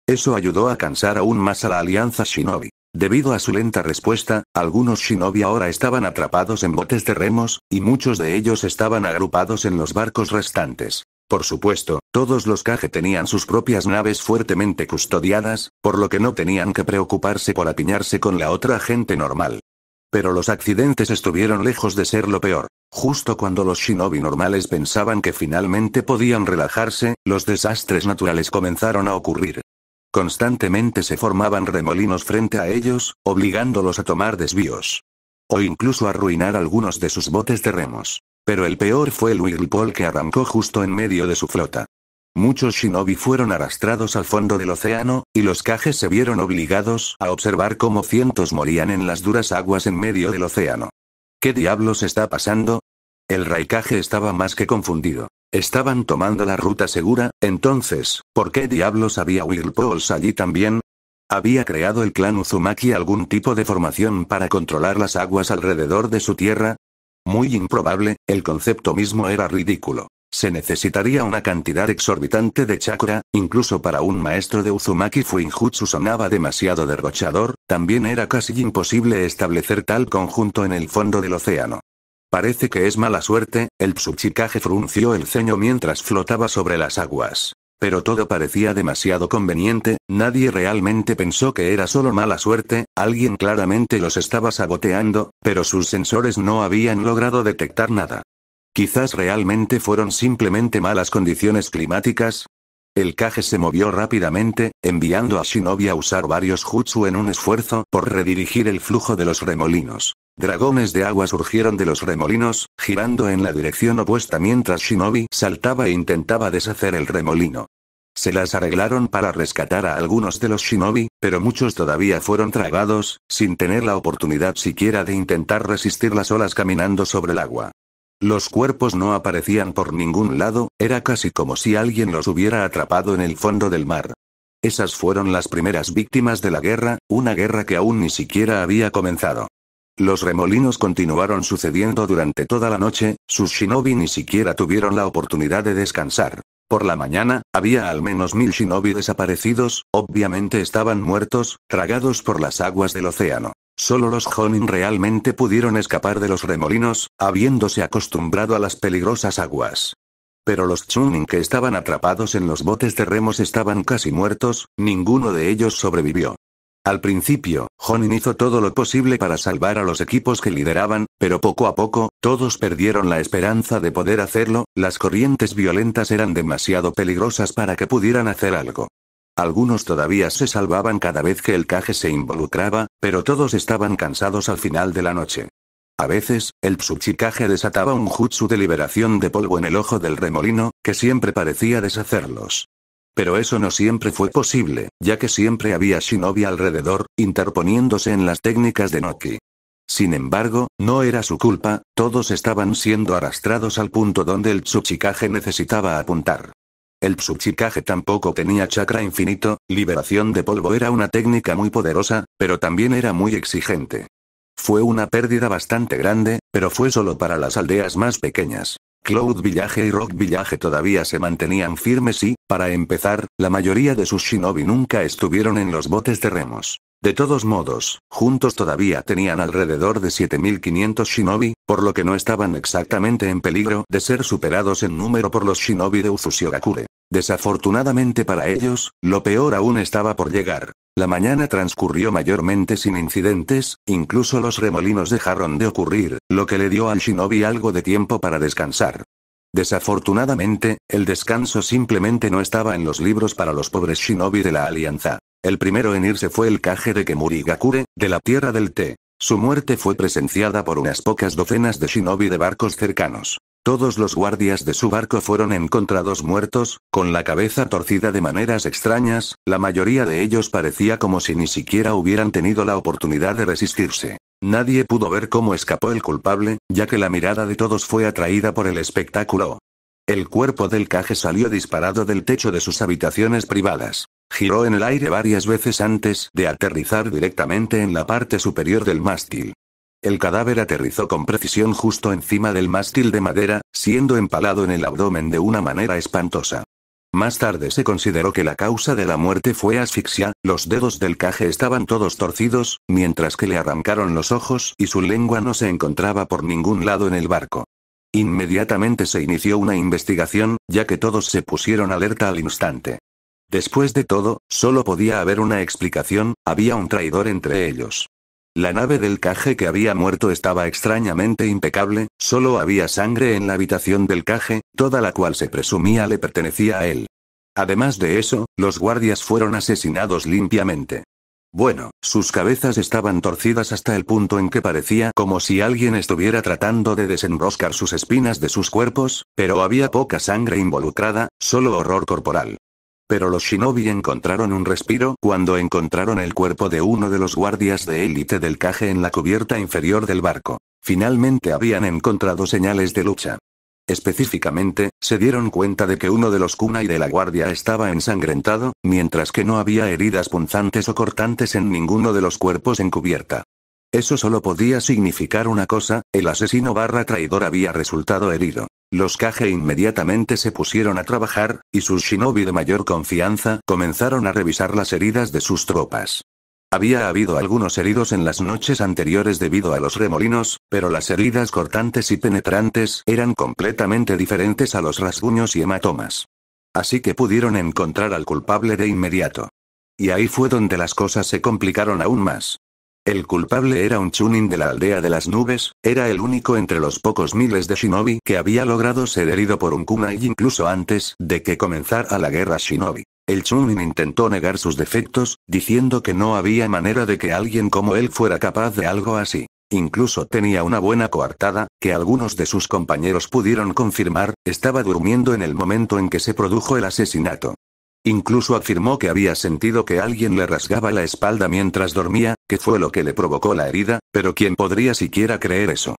Eso ayudó a cansar aún más a la alianza shinobi. Debido a su lenta respuesta, algunos shinobi ahora estaban atrapados en botes de remos, y muchos de ellos estaban agrupados en los barcos restantes. Por supuesto, todos los Kage tenían sus propias naves fuertemente custodiadas, por lo que no tenían que preocuparse por apiñarse con la otra gente normal. Pero los accidentes estuvieron lejos de ser lo peor. Justo cuando los shinobi normales pensaban que finalmente podían relajarse, los desastres naturales comenzaron a ocurrir. Constantemente se formaban remolinos frente a ellos, obligándolos a tomar desvíos. O incluso a arruinar algunos de sus botes de remos. Pero el peor fue el Whirlpool que arrancó justo en medio de su flota. Muchos shinobi fueron arrastrados al fondo del océano, y los cajes se vieron obligados a observar cómo cientos morían en las duras aguas en medio del océano. ¿Qué diablos está pasando? El Raikage estaba más que confundido. Estaban tomando la ruta segura, entonces, ¿por qué diablos había Whirlpools allí también? Había creado el clan Uzumaki algún tipo de formación para controlar las aguas alrededor de su tierra, muy improbable, el concepto mismo era ridículo. Se necesitaría una cantidad exorbitante de chakra, incluso para un maestro de Uzumaki Fuinjutsu sonaba demasiado derrochador, también era casi imposible establecer tal conjunto en el fondo del océano. Parece que es mala suerte, el Tsuchikage frunció el ceño mientras flotaba sobre las aguas. Pero todo parecía demasiado conveniente, nadie realmente pensó que era solo mala suerte, alguien claramente los estaba saboteando, pero sus sensores no habían logrado detectar nada. Quizás realmente fueron simplemente malas condiciones climáticas. El caje se movió rápidamente, enviando a Shinobi a usar varios jutsu en un esfuerzo por redirigir el flujo de los remolinos. Dragones de agua surgieron de los remolinos, girando en la dirección opuesta mientras Shinobi saltaba e intentaba deshacer el remolino. Se las arreglaron para rescatar a algunos de los shinobi, pero muchos todavía fueron tragados, sin tener la oportunidad siquiera de intentar resistir las olas caminando sobre el agua. Los cuerpos no aparecían por ningún lado, era casi como si alguien los hubiera atrapado en el fondo del mar. Esas fueron las primeras víctimas de la guerra, una guerra que aún ni siquiera había comenzado. Los remolinos continuaron sucediendo durante toda la noche, sus shinobi ni siquiera tuvieron la oportunidad de descansar. Por la mañana, había al menos mil shinobi desaparecidos, obviamente estaban muertos, tragados por las aguas del océano. Solo los Jonin realmente pudieron escapar de los remolinos, habiéndose acostumbrado a las peligrosas aguas. Pero los Chunin que estaban atrapados en los botes de remos estaban casi muertos, ninguno de ellos sobrevivió. Al principio, Honin hizo todo lo posible para salvar a los equipos que lideraban, pero poco a poco, todos perdieron la esperanza de poder hacerlo, las corrientes violentas eran demasiado peligrosas para que pudieran hacer algo. Algunos todavía se salvaban cada vez que el caje se involucraba, pero todos estaban cansados al final de la noche. A veces, el Tsuchikage desataba un jutsu de liberación de polvo en el ojo del remolino, que siempre parecía deshacerlos. Pero eso no siempre fue posible, ya que siempre había shinobi alrededor, interponiéndose en las técnicas de Noki. Sin embargo, no era su culpa, todos estaban siendo arrastrados al punto donde el Tsuchikage necesitaba apuntar. El Tsuchikage tampoco tenía chakra infinito, liberación de polvo era una técnica muy poderosa, pero también era muy exigente. Fue una pérdida bastante grande, pero fue solo para las aldeas más pequeñas. Cloud Village y Rock Village todavía se mantenían firmes y, para empezar, la mayoría de sus shinobi nunca estuvieron en los botes de remos. De todos modos, juntos todavía tenían alrededor de 7.500 shinobi, por lo que no estaban exactamente en peligro de ser superados en número por los shinobi de Uzushiyogakure. Desafortunadamente para ellos, lo peor aún estaba por llegar. La mañana transcurrió mayormente sin incidentes, incluso los remolinos dejaron de ocurrir, lo que le dio al shinobi algo de tiempo para descansar. Desafortunadamente, el descanso simplemente no estaba en los libros para los pobres shinobi de la Alianza. El primero en irse fue el de de Gakure, de la Tierra del Té. Su muerte fue presenciada por unas pocas docenas de shinobi de barcos cercanos. Todos los guardias de su barco fueron encontrados muertos, con la cabeza torcida de maneras extrañas, la mayoría de ellos parecía como si ni siquiera hubieran tenido la oportunidad de resistirse. Nadie pudo ver cómo escapó el culpable, ya que la mirada de todos fue atraída por el espectáculo. El cuerpo del caje salió disparado del techo de sus habitaciones privadas. Giró en el aire varias veces antes de aterrizar directamente en la parte superior del mástil. El cadáver aterrizó con precisión justo encima del mástil de madera, siendo empalado en el abdomen de una manera espantosa. Más tarde se consideró que la causa de la muerte fue asfixia, los dedos del caje estaban todos torcidos, mientras que le arrancaron los ojos y su lengua no se encontraba por ningún lado en el barco. Inmediatamente se inició una investigación, ya que todos se pusieron alerta al instante. Después de todo, solo podía haber una explicación, había un traidor entre ellos. La nave del caje que había muerto estaba extrañamente impecable, solo había sangre en la habitación del caje, toda la cual se presumía le pertenecía a él. Además de eso, los guardias fueron asesinados limpiamente. Bueno, sus cabezas estaban torcidas hasta el punto en que parecía como si alguien estuviera tratando de desenroscar sus espinas de sus cuerpos, pero había poca sangre involucrada, solo horror corporal. Pero los shinobi encontraron un respiro cuando encontraron el cuerpo de uno de los guardias de élite del caje en la cubierta inferior del barco. Finalmente habían encontrado señales de lucha. Específicamente, se dieron cuenta de que uno de los kunai de la guardia estaba ensangrentado, mientras que no había heridas punzantes o cortantes en ninguno de los cuerpos en cubierta. Eso solo podía significar una cosa, el asesino barra traidor había resultado herido. Los caje inmediatamente se pusieron a trabajar, y sus shinobi de mayor confianza comenzaron a revisar las heridas de sus tropas. Había habido algunos heridos en las noches anteriores debido a los remolinos, pero las heridas cortantes y penetrantes eran completamente diferentes a los rasguños y hematomas. Así que pudieron encontrar al culpable de inmediato. Y ahí fue donde las cosas se complicaron aún más. El culpable era un Chunin de la aldea de las nubes, era el único entre los pocos miles de shinobi que había logrado ser herido por un kunai incluso antes de que comenzara la guerra shinobi. El Chunin intentó negar sus defectos, diciendo que no había manera de que alguien como él fuera capaz de algo así. Incluso tenía una buena coartada, que algunos de sus compañeros pudieron confirmar, estaba durmiendo en el momento en que se produjo el asesinato. Incluso afirmó que había sentido que alguien le rasgaba la espalda mientras dormía, que fue lo que le provocó la herida, pero ¿quién podría siquiera creer eso?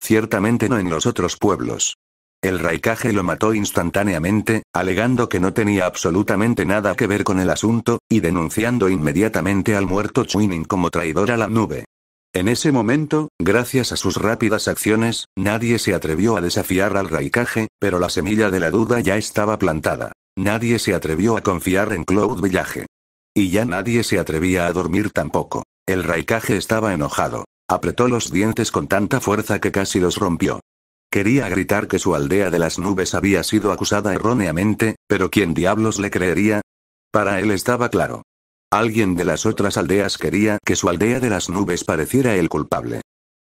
Ciertamente no en los otros pueblos. El raikaje lo mató instantáneamente, alegando que no tenía absolutamente nada que ver con el asunto, y denunciando inmediatamente al muerto Chuinin como traidor a la nube. En ese momento, gracias a sus rápidas acciones, nadie se atrevió a desafiar al Raikage, pero la semilla de la duda ya estaba plantada. Nadie se atrevió a confiar en Cloud Village. Y ya nadie se atrevía a dormir tampoco. El Raikage estaba enojado. Apretó los dientes con tanta fuerza que casi los rompió. Quería gritar que su aldea de las nubes había sido acusada erróneamente, pero ¿quién diablos le creería? Para él estaba claro. Alguien de las otras aldeas quería que su aldea de las nubes pareciera el culpable.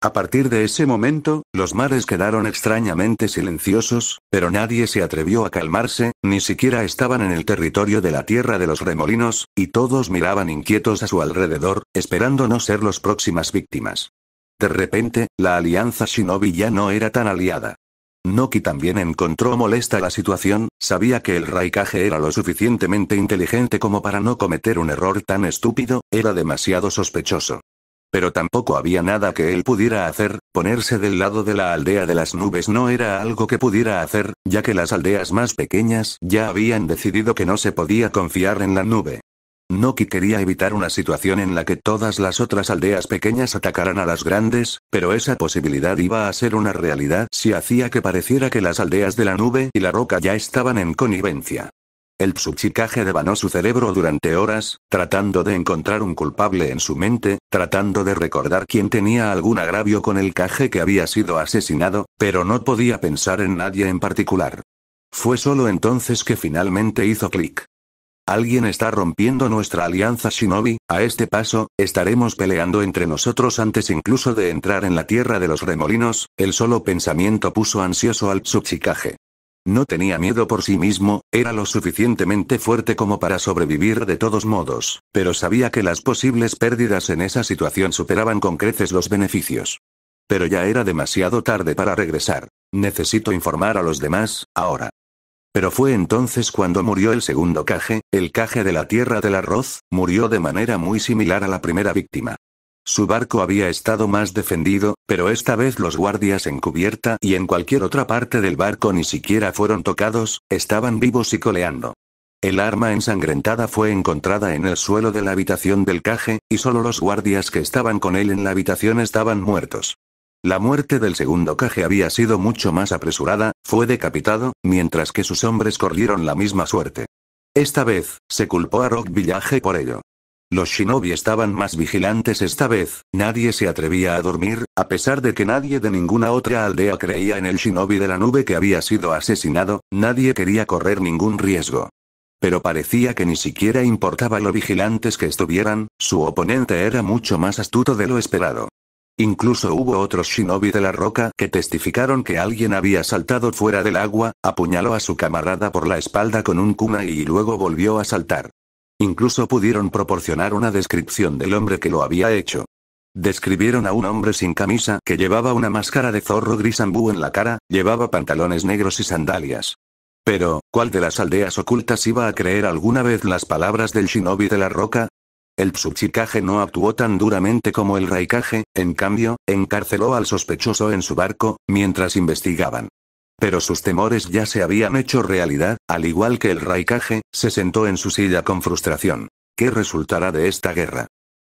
A partir de ese momento, los mares quedaron extrañamente silenciosos, pero nadie se atrevió a calmarse, ni siquiera estaban en el territorio de la Tierra de los Remolinos, y todos miraban inquietos a su alrededor, esperando no ser los próximas víctimas. De repente, la alianza shinobi ya no era tan aliada. Noki también encontró molesta la situación, sabía que el Raikage era lo suficientemente inteligente como para no cometer un error tan estúpido, era demasiado sospechoso. Pero tampoco había nada que él pudiera hacer, ponerse del lado de la aldea de las nubes no era algo que pudiera hacer, ya que las aldeas más pequeñas ya habían decidido que no se podía confiar en la nube. Noki quería evitar una situación en la que todas las otras aldeas pequeñas atacaran a las grandes, pero esa posibilidad iba a ser una realidad si hacía que pareciera que las aldeas de la nube y la roca ya estaban en connivencia. El Tsuchikage devanó su cerebro durante horas, tratando de encontrar un culpable en su mente, tratando de recordar quién tenía algún agravio con el caje que había sido asesinado, pero no podía pensar en nadie en particular. Fue solo entonces que finalmente hizo clic. Alguien está rompiendo nuestra alianza Shinobi, a este paso, estaremos peleando entre nosotros antes incluso de entrar en la tierra de los remolinos, el solo pensamiento puso ansioso al Tsuchikage. No tenía miedo por sí mismo, era lo suficientemente fuerte como para sobrevivir de todos modos, pero sabía que las posibles pérdidas en esa situación superaban con creces los beneficios. Pero ya era demasiado tarde para regresar. Necesito informar a los demás, ahora. Pero fue entonces cuando murió el segundo caje, el caje de la Tierra del Arroz, murió de manera muy similar a la primera víctima. Su barco había estado más defendido, pero esta vez los guardias en cubierta y en cualquier otra parte del barco ni siquiera fueron tocados, estaban vivos y coleando. El arma ensangrentada fue encontrada en el suelo de la habitación del caje, y solo los guardias que estaban con él en la habitación estaban muertos. La muerte del segundo caje había sido mucho más apresurada, fue decapitado, mientras que sus hombres corrieron la misma suerte. Esta vez, se culpó a Rock Village por ello. Los shinobi estaban más vigilantes esta vez, nadie se atrevía a dormir, a pesar de que nadie de ninguna otra aldea creía en el shinobi de la nube que había sido asesinado, nadie quería correr ningún riesgo. Pero parecía que ni siquiera importaba lo vigilantes que estuvieran, su oponente era mucho más astuto de lo esperado. Incluso hubo otros shinobi de la roca que testificaron que alguien había saltado fuera del agua, apuñaló a su camarada por la espalda con un kuma y luego volvió a saltar. Incluso pudieron proporcionar una descripción del hombre que lo había hecho. Describieron a un hombre sin camisa que llevaba una máscara de zorro gris en la cara, llevaba pantalones negros y sandalias. Pero, ¿cuál de las aldeas ocultas iba a creer alguna vez las palabras del shinobi de la roca? El Tsuchikage no actuó tan duramente como el raikaje, en cambio, encarceló al sospechoso en su barco, mientras investigaban. Pero sus temores ya se habían hecho realidad, al igual que el raikaje, se sentó en su silla con frustración. ¿Qué resultará de esta guerra?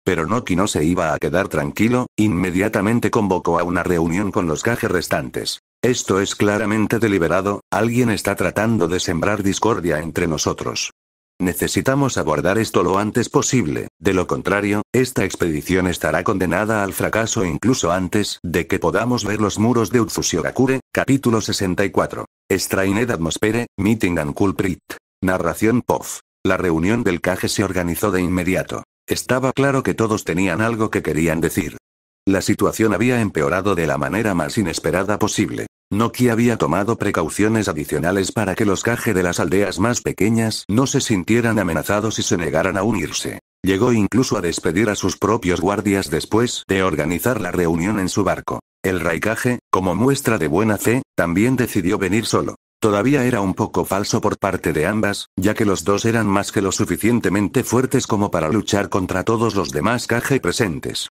Pero Noki no se iba a quedar tranquilo, inmediatamente convocó a una reunión con los caje restantes. Esto es claramente deliberado, alguien está tratando de sembrar discordia entre nosotros. Necesitamos abordar esto lo antes posible, de lo contrario, esta expedición estará condenada al fracaso incluso antes de que podamos ver los muros de Utsushiogakure, capítulo 64. Strained Atmosphere, Meeting and Culprit. Narración POF. La reunión del caje se organizó de inmediato. Estaba claro que todos tenían algo que querían decir. La situación había empeorado de la manera más inesperada posible. Noki había tomado precauciones adicionales para que los Kage de las aldeas más pequeñas no se sintieran amenazados y se negaran a unirse. Llegó incluso a despedir a sus propios guardias después de organizar la reunión en su barco. El Raikage, como muestra de buena fe, también decidió venir solo. Todavía era un poco falso por parte de ambas, ya que los dos eran más que lo suficientemente fuertes como para luchar contra todos los demás Kage presentes.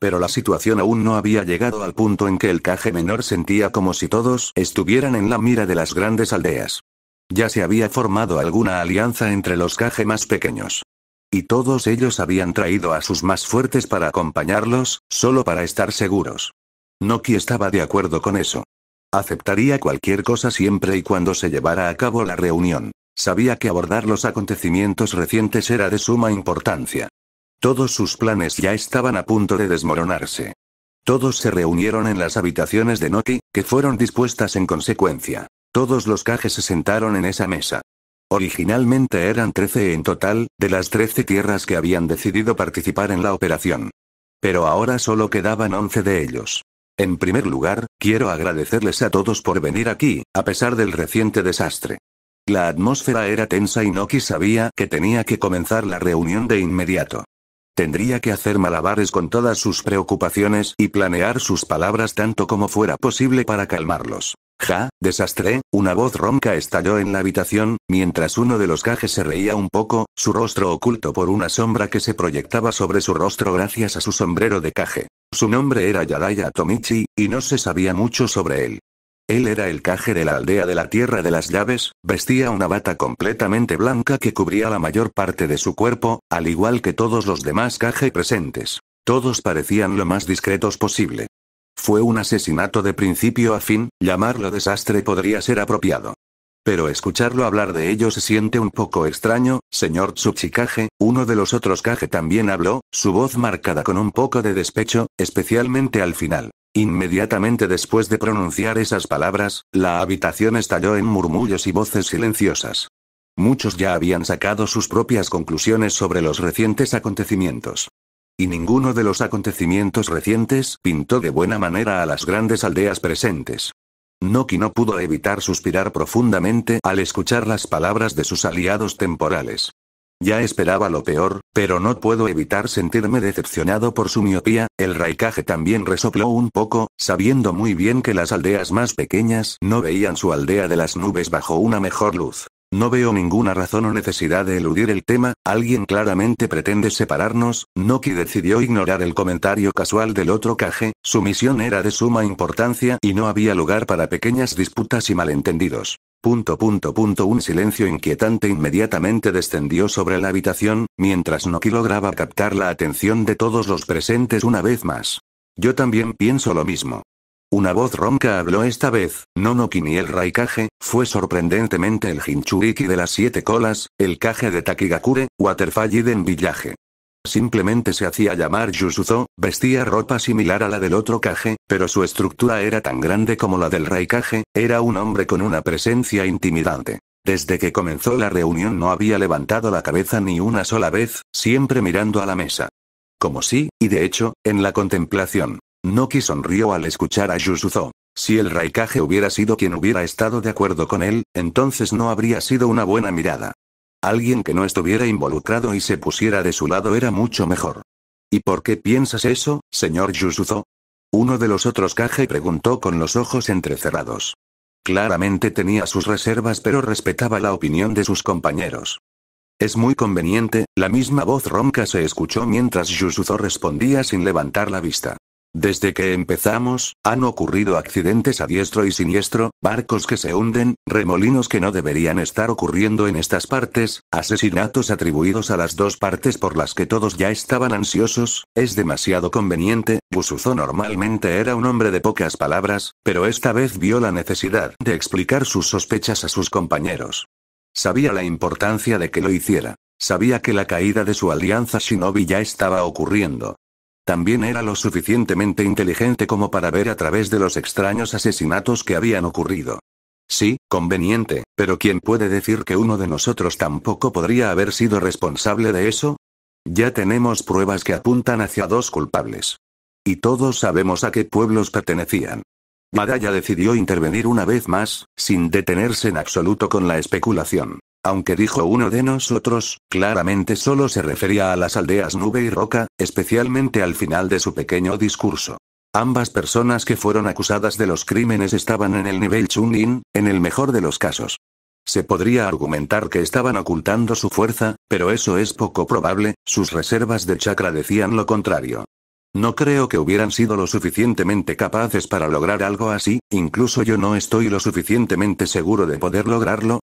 Pero la situación aún no había llegado al punto en que el caje menor sentía como si todos estuvieran en la mira de las grandes aldeas. Ya se había formado alguna alianza entre los caje más pequeños. Y todos ellos habían traído a sus más fuertes para acompañarlos, solo para estar seguros. Noki estaba de acuerdo con eso. Aceptaría cualquier cosa siempre y cuando se llevara a cabo la reunión. Sabía que abordar los acontecimientos recientes era de suma importancia. Todos sus planes ya estaban a punto de desmoronarse. Todos se reunieron en las habitaciones de Noki, que fueron dispuestas en consecuencia. Todos los cajes se sentaron en esa mesa. Originalmente eran 13 en total, de las 13 tierras que habían decidido participar en la operación. Pero ahora solo quedaban 11 de ellos. En primer lugar, quiero agradecerles a todos por venir aquí, a pesar del reciente desastre. La atmósfera era tensa y Noki sabía que tenía que comenzar la reunión de inmediato. Tendría que hacer malabares con todas sus preocupaciones y planear sus palabras tanto como fuera posible para calmarlos. Ja, desastre, una voz ronca estalló en la habitación, mientras uno de los cajes se reía un poco, su rostro oculto por una sombra que se proyectaba sobre su rostro gracias a su sombrero de caje. Su nombre era Yadaya Tomichi, y no se sabía mucho sobre él. Él era el caje de la aldea de la Tierra de las Llaves, vestía una bata completamente blanca que cubría la mayor parte de su cuerpo, al igual que todos los demás caje presentes. Todos parecían lo más discretos posible. Fue un asesinato de principio a fin, llamarlo desastre podría ser apropiado. Pero escucharlo hablar de ello se siente un poco extraño, señor Tsuchikage, uno de los otros Kage también habló, su voz marcada con un poco de despecho, especialmente al final. Inmediatamente después de pronunciar esas palabras, la habitación estalló en murmullos y voces silenciosas. Muchos ya habían sacado sus propias conclusiones sobre los recientes acontecimientos. Y ninguno de los acontecimientos recientes pintó de buena manera a las grandes aldeas presentes. Noki no pudo evitar suspirar profundamente al escuchar las palabras de sus aliados temporales. Ya esperaba lo peor, pero no puedo evitar sentirme decepcionado por su miopía, el Raikage también resopló un poco, sabiendo muy bien que las aldeas más pequeñas no veían su aldea de las nubes bajo una mejor luz. No veo ninguna razón o necesidad de eludir el tema, alguien claramente pretende separarnos, Noki decidió ignorar el comentario casual del otro caje. su misión era de suma importancia y no había lugar para pequeñas disputas y malentendidos. Punto punto punto un silencio inquietante inmediatamente descendió sobre la habitación, mientras Noki lograba captar la atención de todos los presentes una vez más. Yo también pienso lo mismo. Una voz ronca habló esta vez, no Noki ni el Raikage, fue sorprendentemente el Hinchuriki de las siete colas, el Kage de Takigakure, Waterfall Den Village simplemente se hacía llamar Yusuzo, vestía ropa similar a la del otro Kage, pero su estructura era tan grande como la del raikaje, era un hombre con una presencia intimidante. Desde que comenzó la reunión no había levantado la cabeza ni una sola vez, siempre mirando a la mesa. Como si, y de hecho, en la contemplación. Noki sonrió al escuchar a Yusuzo. Si el Raikage hubiera sido quien hubiera estado de acuerdo con él, entonces no habría sido una buena mirada. Alguien que no estuviera involucrado y se pusiera de su lado era mucho mejor. ¿Y por qué piensas eso, señor Yusuzo? Uno de los otros Kage preguntó con los ojos entrecerrados. Claramente tenía sus reservas pero respetaba la opinión de sus compañeros. Es muy conveniente, la misma voz ronca se escuchó mientras Yusuzo respondía sin levantar la vista. Desde que empezamos, han ocurrido accidentes a diestro y siniestro, barcos que se hunden, remolinos que no deberían estar ocurriendo en estas partes, asesinatos atribuidos a las dos partes por las que todos ya estaban ansiosos, es demasiado conveniente, Busuzo normalmente era un hombre de pocas palabras, pero esta vez vio la necesidad de explicar sus sospechas a sus compañeros. Sabía la importancia de que lo hiciera. Sabía que la caída de su alianza shinobi ya estaba ocurriendo, también era lo suficientemente inteligente como para ver a través de los extraños asesinatos que habían ocurrido. Sí, conveniente, pero ¿quién puede decir que uno de nosotros tampoco podría haber sido responsable de eso? Ya tenemos pruebas que apuntan hacia dos culpables. Y todos sabemos a qué pueblos pertenecían. Madaya decidió intervenir una vez más, sin detenerse en absoluto con la especulación. Aunque dijo uno de nosotros, claramente solo se refería a las aldeas Nube y Roca, especialmente al final de su pequeño discurso. Ambas personas que fueron acusadas de los crímenes estaban en el nivel chun Chunin, en el mejor de los casos. Se podría argumentar que estaban ocultando su fuerza, pero eso es poco probable, sus reservas de chakra decían lo contrario. No creo que hubieran sido lo suficientemente capaces para lograr algo así, incluso yo no estoy lo suficientemente seguro de poder lograrlo.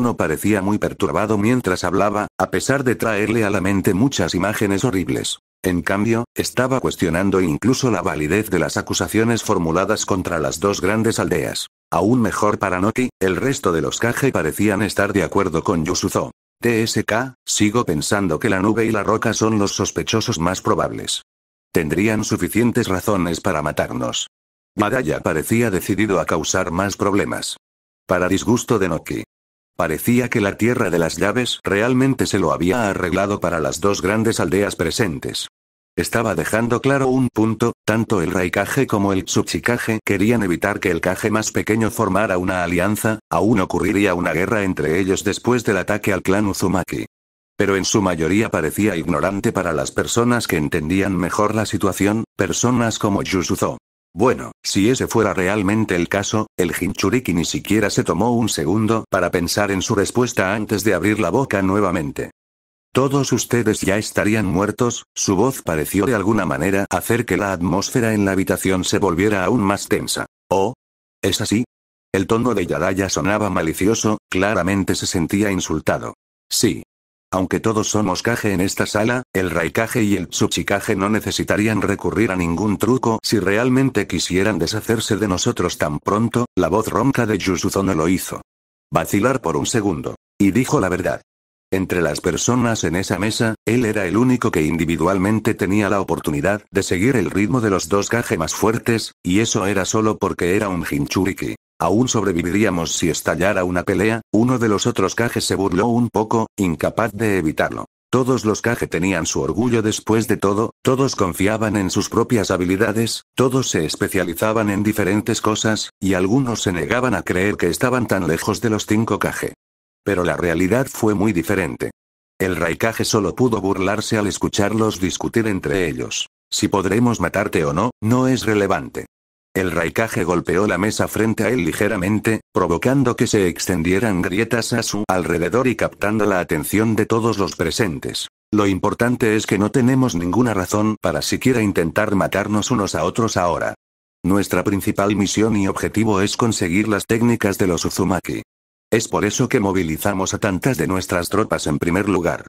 no parecía muy perturbado mientras hablaba, a pesar de traerle a la mente muchas imágenes horribles. En cambio, estaba cuestionando incluso la validez de las acusaciones formuladas contra las dos grandes aldeas. Aún mejor para Noki, el resto de los Kage parecían estar de acuerdo con Yusuzo. TSK, sigo pensando que la nube y la roca son los sospechosos más probables. Tendrían suficientes razones para matarnos. Madaya parecía decidido a causar más problemas. Para disgusto de Noki. Parecía que la tierra de las llaves realmente se lo había arreglado para las dos grandes aldeas presentes. Estaba dejando claro un punto, tanto el Raikage como el Tsuchikage querían evitar que el Kage más pequeño formara una alianza, aún ocurriría una guerra entre ellos después del ataque al clan Uzumaki pero en su mayoría parecía ignorante para las personas que entendían mejor la situación, personas como Yusuzo. Bueno, si ese fuera realmente el caso, el Hinchuriki ni siquiera se tomó un segundo para pensar en su respuesta antes de abrir la boca nuevamente. Todos ustedes ya estarían muertos, su voz pareció de alguna manera hacer que la atmósfera en la habitación se volviera aún más tensa. ¿Oh? ¿Es así? El tono de Yadaya sonaba malicioso, claramente se sentía insultado. Sí, aunque todos somos Kage en esta sala, el Raikage y el Tsuchikage no necesitarían recurrir a ningún truco si realmente quisieran deshacerse de nosotros tan pronto, la voz ronca de Yusuzo no lo hizo. Vacilar por un segundo. Y dijo la verdad. Entre las personas en esa mesa, él era el único que individualmente tenía la oportunidad de seguir el ritmo de los dos Kage más fuertes, y eso era solo porque era un Hinchuriki. Aún sobreviviríamos si estallara una pelea, uno de los otros Kage se burló un poco, incapaz de evitarlo. Todos los Kage tenían su orgullo después de todo, todos confiaban en sus propias habilidades, todos se especializaban en diferentes cosas, y algunos se negaban a creer que estaban tan lejos de los cinco Kage. Pero la realidad fue muy diferente. El Raikage solo pudo burlarse al escucharlos discutir entre ellos. Si podremos matarte o no, no es relevante. El raikaje golpeó la mesa frente a él ligeramente, provocando que se extendieran grietas a su alrededor y captando la atención de todos los presentes. Lo importante es que no tenemos ninguna razón para siquiera intentar matarnos unos a otros ahora. Nuestra principal misión y objetivo es conseguir las técnicas de los Uzumaki. Es por eso que movilizamos a tantas de nuestras tropas en primer lugar.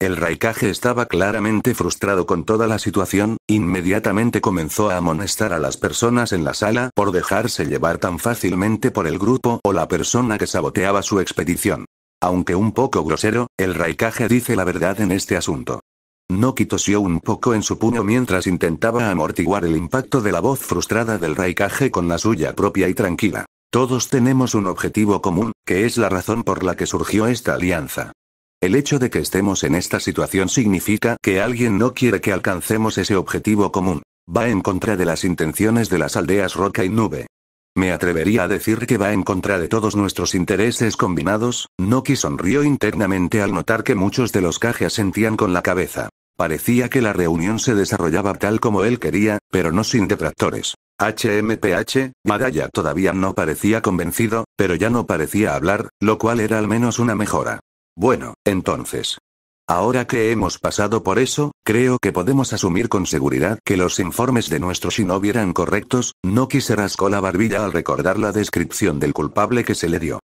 El Raikage estaba claramente frustrado con toda la situación, inmediatamente comenzó a amonestar a las personas en la sala por dejarse llevar tan fácilmente por el grupo o la persona que saboteaba su expedición. Aunque un poco grosero, el Raikage dice la verdad en este asunto. No tosió un poco en su puño mientras intentaba amortiguar el impacto de la voz frustrada del Raikage con la suya propia y tranquila. Todos tenemos un objetivo común, que es la razón por la que surgió esta alianza. El hecho de que estemos en esta situación significa que alguien no quiere que alcancemos ese objetivo común. Va en contra de las intenciones de las aldeas Roca y Nube. Me atrevería a decir que va en contra de todos nuestros intereses combinados, Noki sonrió internamente al notar que muchos de los cajas sentían con la cabeza. Parecía que la reunión se desarrollaba tal como él quería, pero no sin detractores. HMPH, Madaya todavía no parecía convencido, pero ya no parecía hablar, lo cual era al menos una mejora. Bueno, entonces. Ahora que hemos pasado por eso, creo que podemos asumir con seguridad que los informes de nuestro shinobi eran correctos, no se rascó la barbilla al recordar la descripción del culpable que se le dio.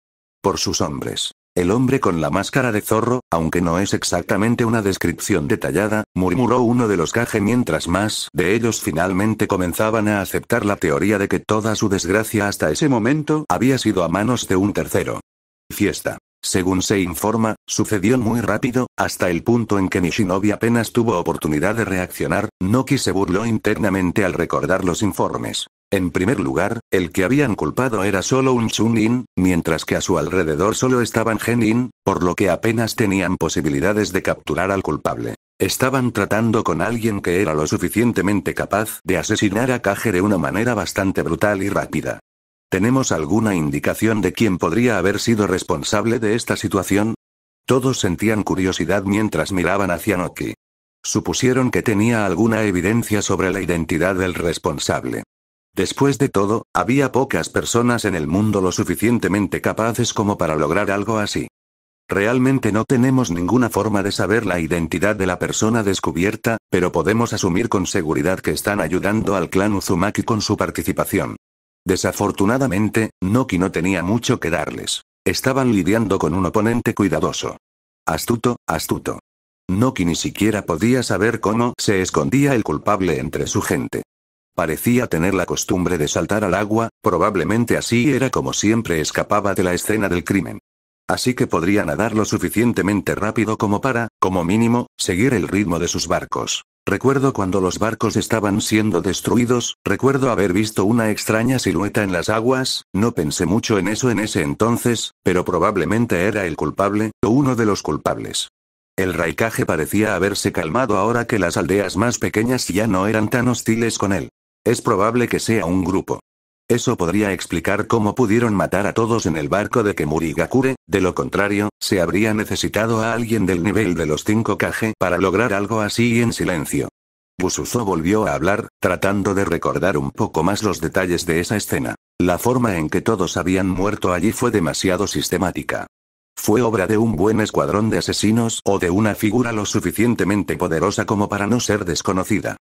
Por sus hombres. El hombre con la máscara de zorro, aunque no es exactamente una descripción detallada, murmuró uno de los caje mientras más de ellos finalmente comenzaban a aceptar la teoría de que toda su desgracia hasta ese momento había sido a manos de un tercero. Fiesta. Según se informa, sucedió muy rápido, hasta el punto en que Nishinobi apenas tuvo oportunidad de reaccionar, Noki se burló internamente al recordar los informes. En primer lugar, el que habían culpado era solo un Chunin, mientras que a su alrededor solo estaban Genin, por lo que apenas tenían posibilidades de capturar al culpable. Estaban tratando con alguien que era lo suficientemente capaz de asesinar a Kage de una manera bastante brutal y rápida. ¿Tenemos alguna indicación de quién podría haber sido responsable de esta situación? Todos sentían curiosidad mientras miraban hacia Noki. Supusieron que tenía alguna evidencia sobre la identidad del responsable. Después de todo, había pocas personas en el mundo lo suficientemente capaces como para lograr algo así. Realmente no tenemos ninguna forma de saber la identidad de la persona descubierta, pero podemos asumir con seguridad que están ayudando al clan Uzumaki con su participación. Desafortunadamente, Noki no tenía mucho que darles. Estaban lidiando con un oponente cuidadoso. Astuto, astuto. Noki ni siquiera podía saber cómo se escondía el culpable entre su gente. Parecía tener la costumbre de saltar al agua, probablemente así era como siempre escapaba de la escena del crimen. Así que podría nadar lo suficientemente rápido como para, como mínimo, seguir el ritmo de sus barcos. Recuerdo cuando los barcos estaban siendo destruidos, recuerdo haber visto una extraña silueta en las aguas, no pensé mucho en eso en ese entonces, pero probablemente era el culpable, o uno de los culpables. El raicaje parecía haberse calmado ahora que las aldeas más pequeñas ya no eran tan hostiles con él. Es probable que sea un grupo. Eso podría explicar cómo pudieron matar a todos en el barco de Kemurigakure, de lo contrario, se habría necesitado a alguien del nivel de los 5KG para lograr algo así en silencio. Busuzo volvió a hablar, tratando de recordar un poco más los detalles de esa escena. La forma en que todos habían muerto allí fue demasiado sistemática. Fue obra de un buen escuadrón de asesinos o de una figura lo suficientemente poderosa como para no ser desconocida.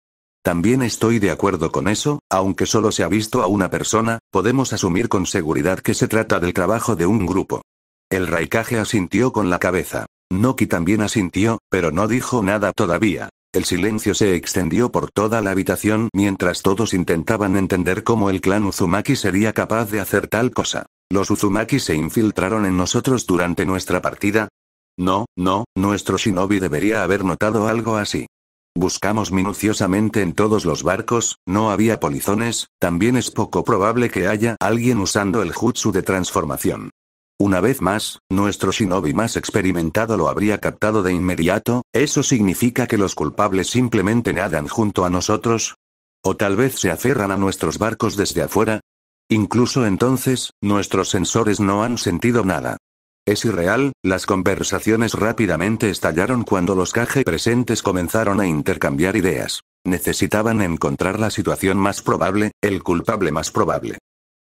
También estoy de acuerdo con eso, aunque solo se ha visto a una persona, podemos asumir con seguridad que se trata del trabajo de un grupo. El Raikage asintió con la cabeza. Noki también asintió, pero no dijo nada todavía. El silencio se extendió por toda la habitación mientras todos intentaban entender cómo el clan Uzumaki sería capaz de hacer tal cosa. ¿Los Uzumaki se infiltraron en nosotros durante nuestra partida? No, no, nuestro shinobi debería haber notado algo así. Buscamos minuciosamente en todos los barcos, no había polizones, también es poco probable que haya alguien usando el jutsu de transformación. Una vez más, nuestro shinobi más experimentado lo habría captado de inmediato, ¿eso significa que los culpables simplemente nadan junto a nosotros? ¿O tal vez se aferran a nuestros barcos desde afuera? Incluso entonces, nuestros sensores no han sentido nada. Es irreal, las conversaciones rápidamente estallaron cuando los caje presentes comenzaron a intercambiar ideas. Necesitaban encontrar la situación más probable, el culpable más probable.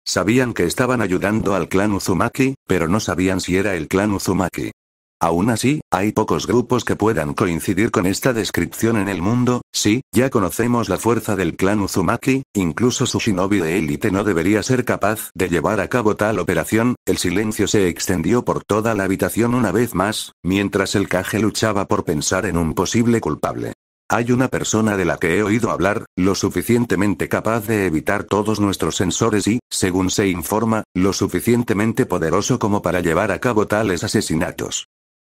Sabían que estaban ayudando al clan Uzumaki, pero no sabían si era el clan Uzumaki. Aún así, hay pocos grupos que puedan coincidir con esta descripción en el mundo, sí, ya conocemos la fuerza del clan Uzumaki, incluso su shinobi de élite no debería ser capaz de llevar a cabo tal operación, el silencio se extendió por toda la habitación una vez más, mientras el Kage luchaba por pensar en un posible culpable. Hay una persona de la que he oído hablar, lo suficientemente capaz de evitar todos nuestros sensores y, según se informa, lo suficientemente poderoso como para llevar a cabo tales asesinatos.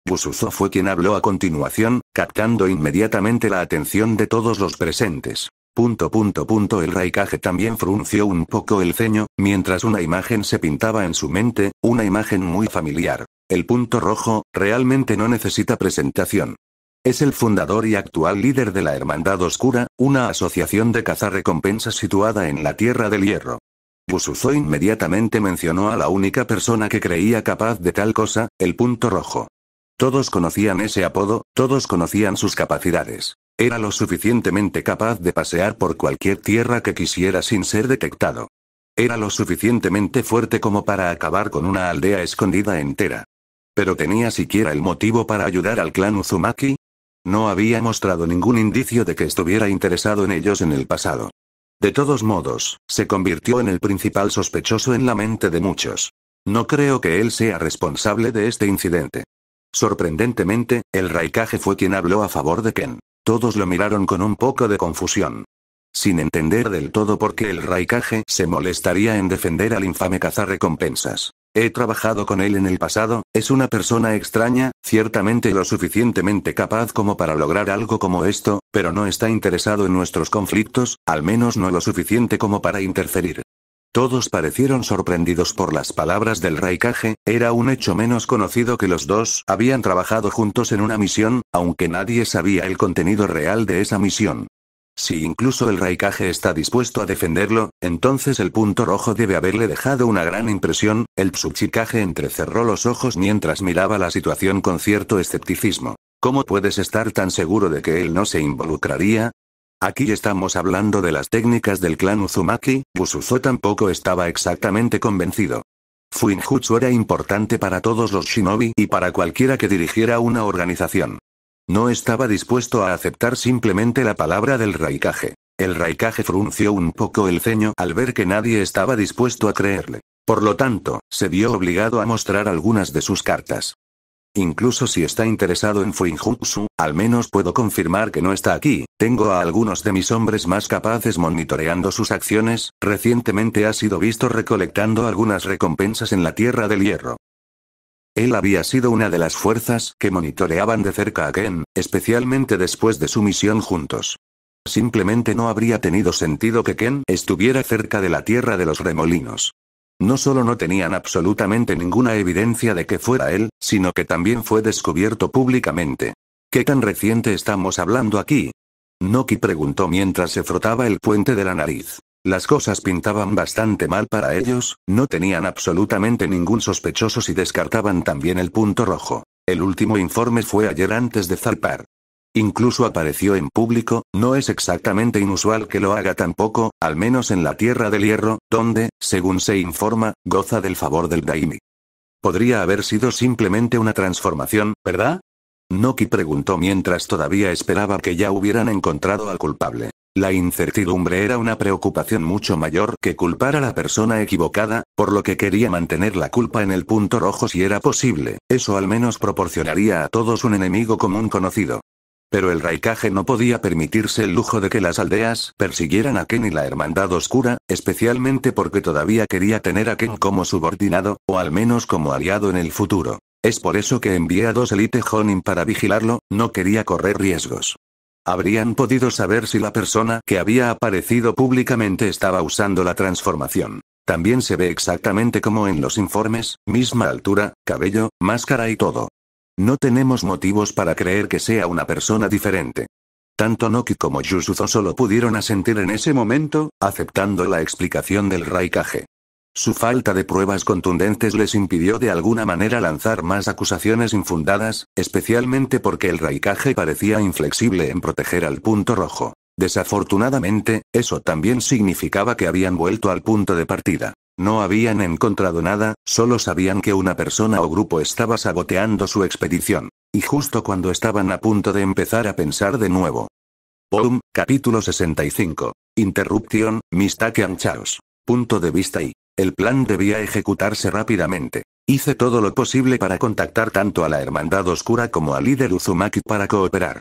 Busuzo fue quien habló a continuación, captando inmediatamente la atención de todos los presentes. Punto punto punto el Raikage también frunció un poco el ceño, mientras una imagen se pintaba en su mente, una imagen muy familiar. El punto rojo, realmente no necesita presentación. Es el fundador y actual líder de la Hermandad Oscura, una asociación de cazarrecompensas situada en la Tierra del Hierro. Busuzo inmediatamente mencionó a la única persona que creía capaz de tal cosa, el punto rojo. Todos conocían ese apodo, todos conocían sus capacidades. Era lo suficientemente capaz de pasear por cualquier tierra que quisiera sin ser detectado. Era lo suficientemente fuerte como para acabar con una aldea escondida entera. Pero tenía siquiera el motivo para ayudar al clan Uzumaki. No había mostrado ningún indicio de que estuviera interesado en ellos en el pasado. De todos modos, se convirtió en el principal sospechoso en la mente de muchos. No creo que él sea responsable de este incidente. Sorprendentemente, el Raikage fue quien habló a favor de Ken. Todos lo miraron con un poco de confusión. Sin entender del todo por qué el Raikage se molestaría en defender al infame cazarrecompensas. He trabajado con él en el pasado, es una persona extraña, ciertamente lo suficientemente capaz como para lograr algo como esto, pero no está interesado en nuestros conflictos, al menos no lo suficiente como para interferir. Todos parecieron sorprendidos por las palabras del Raikaje. era un hecho menos conocido que los dos habían trabajado juntos en una misión, aunque nadie sabía el contenido real de esa misión. Si incluso el Raikaje está dispuesto a defenderlo, entonces el punto rojo debe haberle dejado una gran impresión, el Tsuchikage entrecerró los ojos mientras miraba la situación con cierto escepticismo. ¿Cómo puedes estar tan seguro de que él no se involucraría? Aquí estamos hablando de las técnicas del clan Uzumaki, Busuzo tampoco estaba exactamente convencido. Fuinjutsu era importante para todos los shinobi y para cualquiera que dirigiera una organización. No estaba dispuesto a aceptar simplemente la palabra del raikage. El raikage frunció un poco el ceño al ver que nadie estaba dispuesto a creerle. Por lo tanto, se vio obligado a mostrar algunas de sus cartas. Incluso si está interesado en Fuinjutsu, al menos puedo confirmar que no está aquí. Tengo a algunos de mis hombres más capaces monitoreando sus acciones. Recientemente ha sido visto recolectando algunas recompensas en la Tierra del Hierro. Él había sido una de las fuerzas que monitoreaban de cerca a Ken, especialmente después de su misión juntos. Simplemente no habría tenido sentido que Ken estuviera cerca de la Tierra de los Remolinos. No solo no tenían absolutamente ninguna evidencia de que fuera él, sino que también fue descubierto públicamente. ¿Qué tan reciente estamos hablando aquí? Noki preguntó mientras se frotaba el puente de la nariz. Las cosas pintaban bastante mal para ellos, no tenían absolutamente ningún sospechoso y descartaban también el punto rojo. El último informe fue ayer antes de zarpar. Incluso apareció en público, no es exactamente inusual que lo haga tampoco, al menos en la Tierra del Hierro, donde, según se informa, goza del favor del Daimi. Podría haber sido simplemente una transformación, ¿verdad? Noki preguntó mientras todavía esperaba que ya hubieran encontrado al culpable. La incertidumbre era una preocupación mucho mayor que culpar a la persona equivocada, por lo que quería mantener la culpa en el punto rojo si era posible, eso al menos proporcionaría a todos un enemigo común conocido. Pero el Raikage no podía permitirse el lujo de que las aldeas persiguieran a Ken y la Hermandad Oscura, especialmente porque todavía quería tener a Ken como subordinado, o al menos como aliado en el futuro. Es por eso que envié a dos Elite Honin para vigilarlo, no quería correr riesgos. Habrían podido saber si la persona que había aparecido públicamente estaba usando la transformación. También se ve exactamente como en los informes, misma altura, cabello, máscara y todo. No tenemos motivos para creer que sea una persona diferente. Tanto Noki como Yusuzo solo pudieron asentir en ese momento, aceptando la explicación del Raikage. Su falta de pruebas contundentes les impidió de alguna manera lanzar más acusaciones infundadas, especialmente porque el Raikage parecía inflexible en proteger al punto rojo. Desafortunadamente, eso también significaba que habían vuelto al punto de partida. No habían encontrado nada, solo sabían que una persona o grupo estaba saboteando su expedición. Y justo cuando estaban a punto de empezar a pensar de nuevo. Boom, capítulo 65. Interrupción, mistake and chaos. Punto de vista y. El plan debía ejecutarse rápidamente. Hice todo lo posible para contactar tanto a la Hermandad Oscura como al líder Uzumaki para cooperar.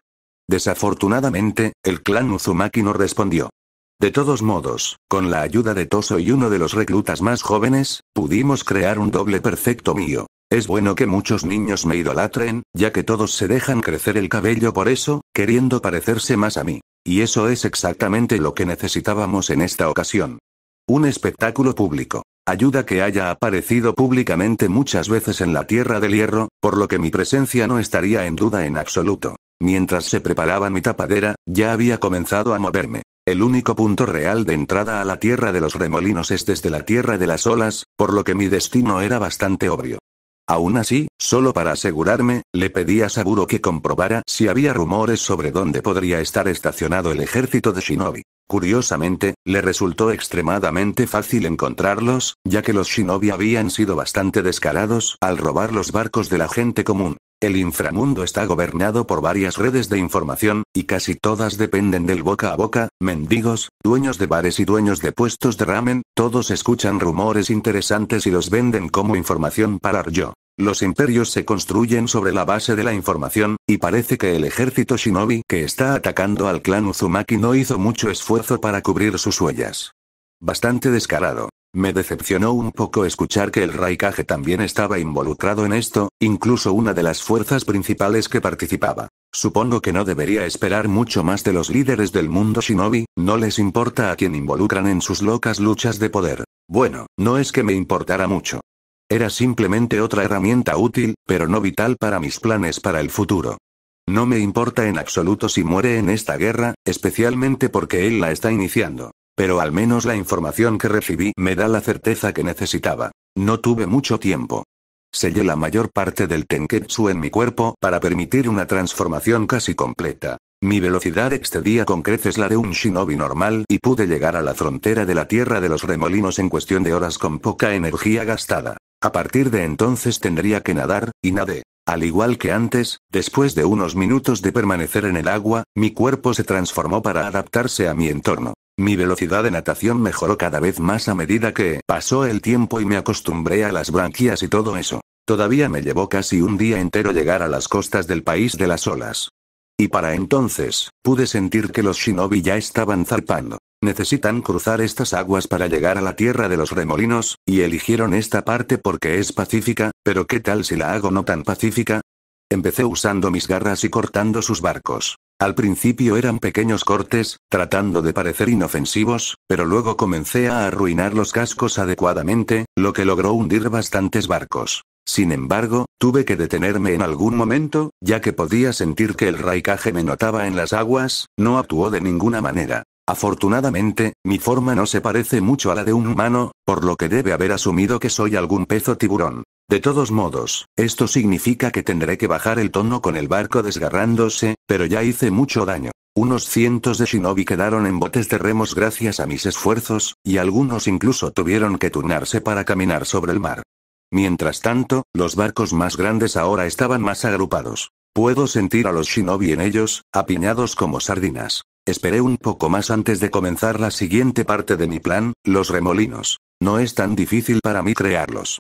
Desafortunadamente, el clan Uzumaki no respondió. De todos modos, con la ayuda de Toso y uno de los reclutas más jóvenes, pudimos crear un doble perfecto mío. Es bueno que muchos niños me idolatren, ya que todos se dejan crecer el cabello por eso, queriendo parecerse más a mí. Y eso es exactamente lo que necesitábamos en esta ocasión. Un espectáculo público. Ayuda que haya aparecido públicamente muchas veces en la Tierra del Hierro, por lo que mi presencia no estaría en duda en absoluto. Mientras se preparaba mi tapadera, ya había comenzado a moverme. El único punto real de entrada a la tierra de los remolinos es desde la tierra de las olas, por lo que mi destino era bastante obvio. Aún así, solo para asegurarme, le pedí a Saburo que comprobara si había rumores sobre dónde podría estar estacionado el ejército de Shinobi. Curiosamente, le resultó extremadamente fácil encontrarlos, ya que los shinobi habían sido bastante descarados al robar los barcos de la gente común. El inframundo está gobernado por varias redes de información, y casi todas dependen del boca a boca, mendigos, dueños de bares y dueños de puestos de ramen, todos escuchan rumores interesantes y los venden como información para arjo. Los imperios se construyen sobre la base de la información, y parece que el ejército shinobi que está atacando al clan Uzumaki no hizo mucho esfuerzo para cubrir sus huellas. Bastante descarado. Me decepcionó un poco escuchar que el Raikage también estaba involucrado en esto, incluso una de las fuerzas principales que participaba. Supongo que no debería esperar mucho más de los líderes del mundo shinobi, no les importa a quien involucran en sus locas luchas de poder. Bueno, no es que me importara mucho. Era simplemente otra herramienta útil, pero no vital para mis planes para el futuro. No me importa en absoluto si muere en esta guerra, especialmente porque él la está iniciando. Pero al menos la información que recibí me da la certeza que necesitaba. No tuve mucho tiempo. Sellé la mayor parte del tenketsu en mi cuerpo para permitir una transformación casi completa. Mi velocidad excedía con creces la de un shinobi normal y pude llegar a la frontera de la Tierra de los Remolinos en cuestión de horas con poca energía gastada. A partir de entonces tendría que nadar, y nadé. Al igual que antes, después de unos minutos de permanecer en el agua, mi cuerpo se transformó para adaptarse a mi entorno. Mi velocidad de natación mejoró cada vez más a medida que pasó el tiempo y me acostumbré a las branquias y todo eso. Todavía me llevó casi un día entero llegar a las costas del país de las olas. Y para entonces, pude sentir que los shinobi ya estaban zarpando. Necesitan cruzar estas aguas para llegar a la tierra de los remolinos, y eligieron esta parte porque es pacífica, pero ¿qué tal si la hago no tan pacífica? Empecé usando mis garras y cortando sus barcos. Al principio eran pequeños cortes, tratando de parecer inofensivos, pero luego comencé a arruinar los cascos adecuadamente, lo que logró hundir bastantes barcos. Sin embargo, tuve que detenerme en algún momento, ya que podía sentir que el raicaje me notaba en las aguas, no actuó de ninguna manera. Afortunadamente, mi forma no se parece mucho a la de un humano, por lo que debe haber asumido que soy algún pez o tiburón. De todos modos, esto significa que tendré que bajar el tono con el barco desgarrándose, pero ya hice mucho daño. Unos cientos de shinobi quedaron en botes de remos gracias a mis esfuerzos, y algunos incluso tuvieron que turnarse para caminar sobre el mar. Mientras tanto, los barcos más grandes ahora estaban más agrupados. Puedo sentir a los shinobi en ellos, apiñados como sardinas. Esperé un poco más antes de comenzar la siguiente parte de mi plan, los remolinos. No es tan difícil para mí crearlos.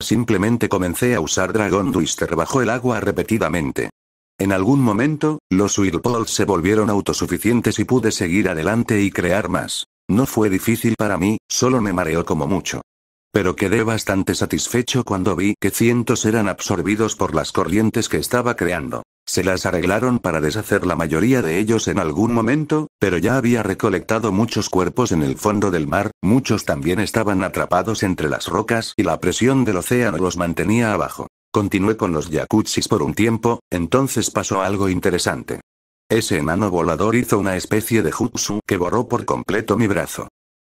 Simplemente comencé a usar Dragon Twister bajo el agua repetidamente. En algún momento, los Whirlpools se volvieron autosuficientes y pude seguir adelante y crear más. No fue difícil para mí, solo me mareó como mucho. Pero quedé bastante satisfecho cuando vi que cientos eran absorbidos por las corrientes que estaba creando. Se las arreglaron para deshacer la mayoría de ellos en algún momento, pero ya había recolectado muchos cuerpos en el fondo del mar, muchos también estaban atrapados entre las rocas y la presión del océano los mantenía abajo. Continué con los yakutsis por un tiempo, entonces pasó algo interesante. Ese enano volador hizo una especie de jutsu que borró por completo mi brazo.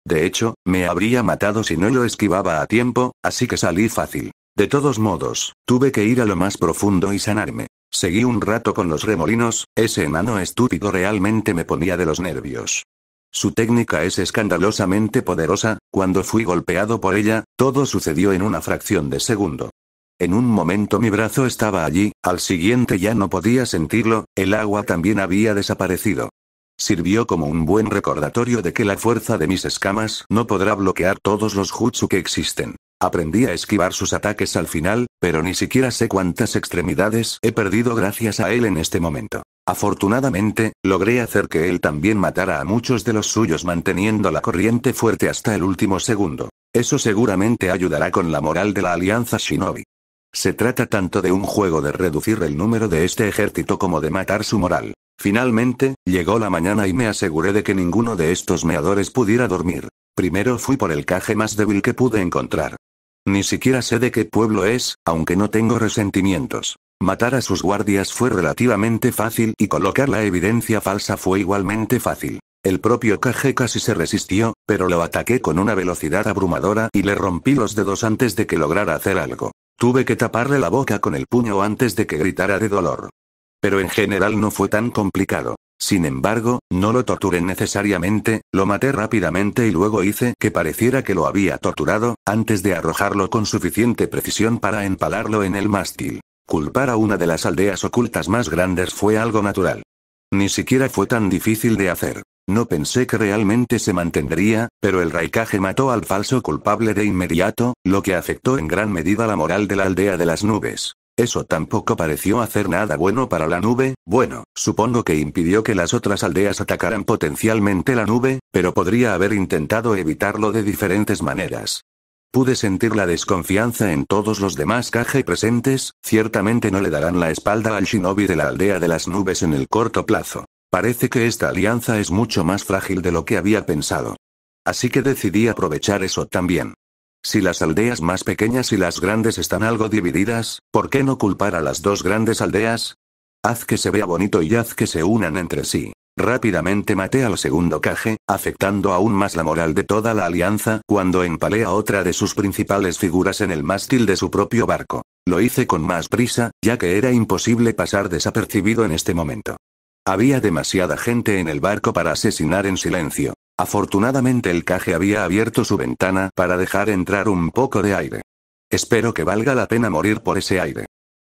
De hecho, me habría matado si no lo esquivaba a tiempo, así que salí fácil. De todos modos, tuve que ir a lo más profundo y sanarme. Seguí un rato con los remolinos, ese enano estúpido realmente me ponía de los nervios. Su técnica es escandalosamente poderosa, cuando fui golpeado por ella, todo sucedió en una fracción de segundo. En un momento mi brazo estaba allí, al siguiente ya no podía sentirlo, el agua también había desaparecido. Sirvió como un buen recordatorio de que la fuerza de mis escamas no podrá bloquear todos los jutsu que existen. Aprendí a esquivar sus ataques al final, pero ni siquiera sé cuántas extremidades he perdido gracias a él en este momento. Afortunadamente, logré hacer que él también matara a muchos de los suyos manteniendo la corriente fuerte hasta el último segundo. Eso seguramente ayudará con la moral de la alianza Shinobi. Se trata tanto de un juego de reducir el número de este ejército como de matar su moral. Finalmente, llegó la mañana y me aseguré de que ninguno de estos meadores pudiera dormir. Primero fui por el caje más débil que pude encontrar. Ni siquiera sé de qué pueblo es, aunque no tengo resentimientos. Matar a sus guardias fue relativamente fácil y colocar la evidencia falsa fue igualmente fácil. El propio Caje casi se resistió, pero lo ataqué con una velocidad abrumadora y le rompí los dedos antes de que lograra hacer algo. Tuve que taparle la boca con el puño antes de que gritara de dolor. Pero en general no fue tan complicado. Sin embargo, no lo torturé necesariamente, lo maté rápidamente y luego hice que pareciera que lo había torturado, antes de arrojarlo con suficiente precisión para empalarlo en el mástil. Culpar a una de las aldeas ocultas más grandes fue algo natural. Ni siquiera fue tan difícil de hacer. No pensé que realmente se mantendría, pero el raikaje mató al falso culpable de inmediato, lo que afectó en gran medida la moral de la aldea de las nubes. Eso tampoco pareció hacer nada bueno para la nube, bueno, supongo que impidió que las otras aldeas atacaran potencialmente la nube, pero podría haber intentado evitarlo de diferentes maneras. Pude sentir la desconfianza en todos los demás Kage presentes, ciertamente no le darán la espalda al shinobi de la aldea de las nubes en el corto plazo. Parece que esta alianza es mucho más frágil de lo que había pensado. Así que decidí aprovechar eso también. Si las aldeas más pequeñas y las grandes están algo divididas, ¿por qué no culpar a las dos grandes aldeas? Haz que se vea bonito y haz que se unan entre sí. Rápidamente maté al segundo caje, afectando aún más la moral de toda la alianza cuando empalé a otra de sus principales figuras en el mástil de su propio barco. Lo hice con más prisa, ya que era imposible pasar desapercibido en este momento. Había demasiada gente en el barco para asesinar en silencio. Afortunadamente el caje había abierto su ventana para dejar entrar un poco de aire. Espero que valga la pena morir por ese aire.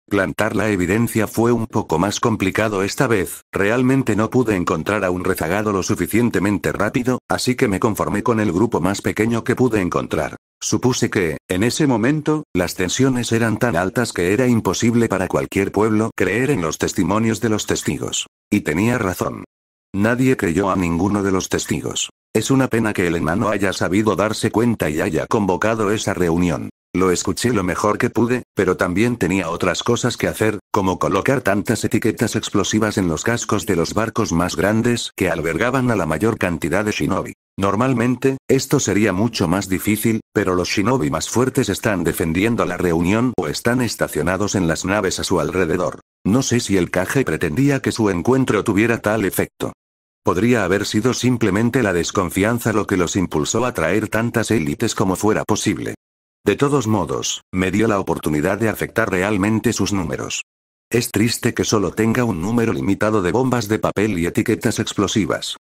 Plantar la evidencia fue un poco más complicado esta vez, realmente no pude encontrar a un rezagado lo suficientemente rápido, así que me conformé con el grupo más pequeño que pude encontrar. Supuse que, en ese momento, las tensiones eran tan altas que era imposible para cualquier pueblo creer en los testimonios de los testigos. Y tenía razón. Nadie creyó a ninguno de los testigos. Es una pena que el enano haya sabido darse cuenta y haya convocado esa reunión. Lo escuché lo mejor que pude, pero también tenía otras cosas que hacer, como colocar tantas etiquetas explosivas en los cascos de los barcos más grandes que albergaban a la mayor cantidad de shinobi. Normalmente, esto sería mucho más difícil, pero los shinobi más fuertes están defendiendo la reunión o están estacionados en las naves a su alrededor. No sé si el caje pretendía que su encuentro tuviera tal efecto. Podría haber sido simplemente la desconfianza lo que los impulsó a traer tantas élites como fuera posible. De todos modos, me dio la oportunidad de afectar realmente sus números. Es triste que solo tenga un número limitado de bombas de papel y etiquetas explosivas.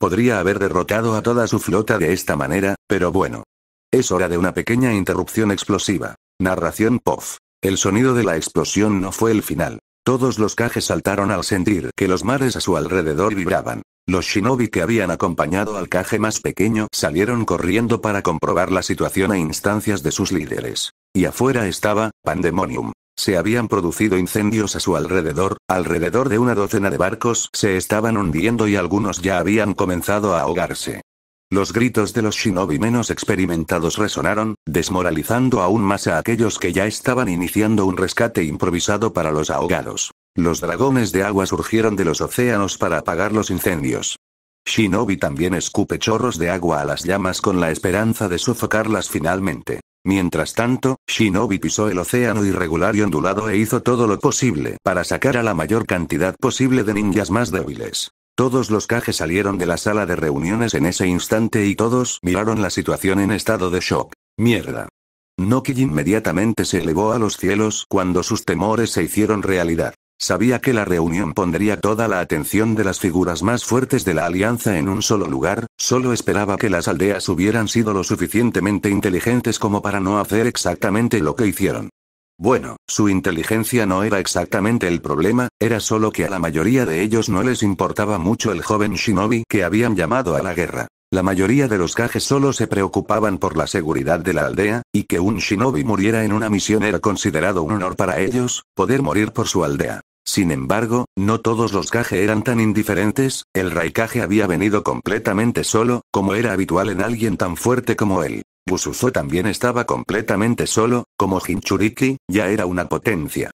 Podría haber derrotado a toda su flota de esta manera, pero bueno. Es hora de una pequeña interrupción explosiva. Narración POF. El sonido de la explosión no fue el final. Todos los cajes saltaron al sentir que los mares a su alrededor vibraban. Los shinobi que habían acompañado al caje más pequeño salieron corriendo para comprobar la situación a instancias de sus líderes. Y afuera estaba, Pandemonium. Se habían producido incendios a su alrededor, alrededor de una docena de barcos se estaban hundiendo y algunos ya habían comenzado a ahogarse. Los gritos de los shinobi menos experimentados resonaron, desmoralizando aún más a aquellos que ya estaban iniciando un rescate improvisado para los ahogados. Los dragones de agua surgieron de los océanos para apagar los incendios. Shinobi también escupe chorros de agua a las llamas con la esperanza de sofocarlas finalmente. Mientras tanto, Shinobi pisó el océano irregular y ondulado e hizo todo lo posible para sacar a la mayor cantidad posible de ninjas más débiles. Todos los cajes salieron de la sala de reuniones en ese instante y todos miraron la situación en estado de shock. Mierda. Noki inmediatamente se elevó a los cielos cuando sus temores se hicieron realidad. Sabía que la reunión pondría toda la atención de las figuras más fuertes de la alianza en un solo lugar, solo esperaba que las aldeas hubieran sido lo suficientemente inteligentes como para no hacer exactamente lo que hicieron. Bueno, su inteligencia no era exactamente el problema, era solo que a la mayoría de ellos no les importaba mucho el joven shinobi que habían llamado a la guerra. La mayoría de los cajes solo se preocupaban por la seguridad de la aldea, y que un shinobi muriera en una misión era considerado un honor para ellos, poder morir por su aldea. Sin embargo, no todos los Kage eran tan indiferentes, el Raikage había venido completamente solo, como era habitual en alguien tan fuerte como él. Busuzo también estaba completamente solo, como Hinchuriki, ya era una potencia.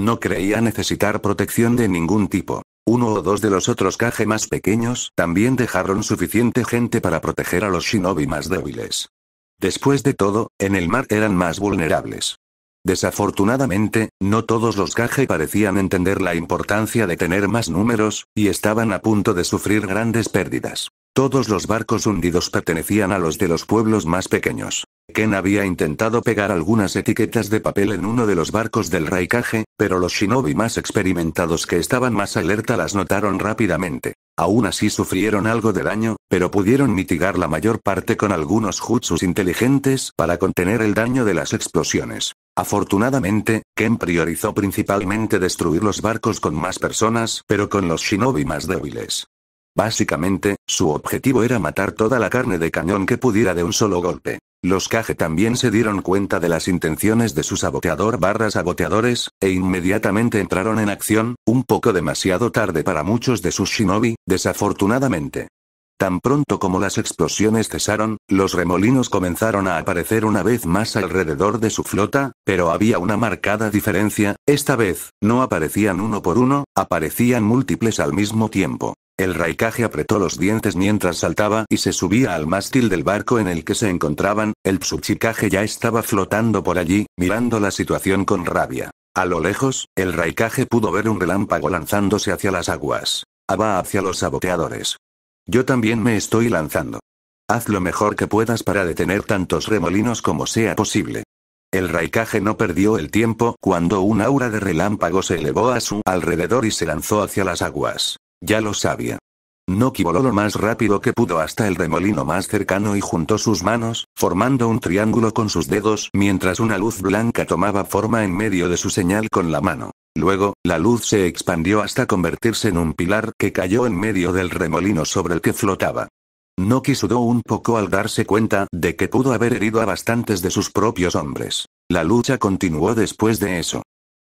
No creía necesitar protección de ningún tipo. Uno o dos de los otros Kage más pequeños también dejaron suficiente gente para proteger a los shinobi más débiles. Después de todo, en el mar eran más vulnerables. Desafortunadamente, no todos los Gage parecían entender la importancia de tener más números, y estaban a punto de sufrir grandes pérdidas. Todos los barcos hundidos pertenecían a los de los pueblos más pequeños. Ken había intentado pegar algunas etiquetas de papel en uno de los barcos del Raikage, pero los shinobi más experimentados que estaban más alerta las notaron rápidamente. Aún así sufrieron algo de daño, pero pudieron mitigar la mayor parte con algunos jutsus inteligentes para contener el daño de las explosiones. Afortunadamente, Ken priorizó principalmente destruir los barcos con más personas, pero con los shinobi más débiles. Básicamente, su objetivo era matar toda la carne de cañón que pudiera de un solo golpe. Los Kage también se dieron cuenta de las intenciones de su saboteador barra saboteadores, e inmediatamente entraron en acción, un poco demasiado tarde para muchos de sus shinobi, desafortunadamente. Tan pronto como las explosiones cesaron, los remolinos comenzaron a aparecer una vez más alrededor de su flota, pero había una marcada diferencia, esta vez, no aparecían uno por uno, aparecían múltiples al mismo tiempo. El raikaje apretó los dientes mientras saltaba y se subía al mástil del barco en el que se encontraban, el tsuchikage ya estaba flotando por allí, mirando la situación con rabia. A lo lejos, el raikaje pudo ver un relámpago lanzándose hacia las aguas. Aba hacia los saboteadores. Yo también me estoy lanzando. Haz lo mejor que puedas para detener tantos remolinos como sea posible. El raikaje no perdió el tiempo cuando un aura de relámpago se elevó a su alrededor y se lanzó hacia las aguas. Ya lo sabía. Noki voló lo más rápido que pudo hasta el remolino más cercano y juntó sus manos, formando un triángulo con sus dedos mientras una luz blanca tomaba forma en medio de su señal con la mano. Luego, la luz se expandió hasta convertirse en un pilar que cayó en medio del remolino sobre el que flotaba. Noki sudó un poco al darse cuenta de que pudo haber herido a bastantes de sus propios hombres. La lucha continuó después de eso.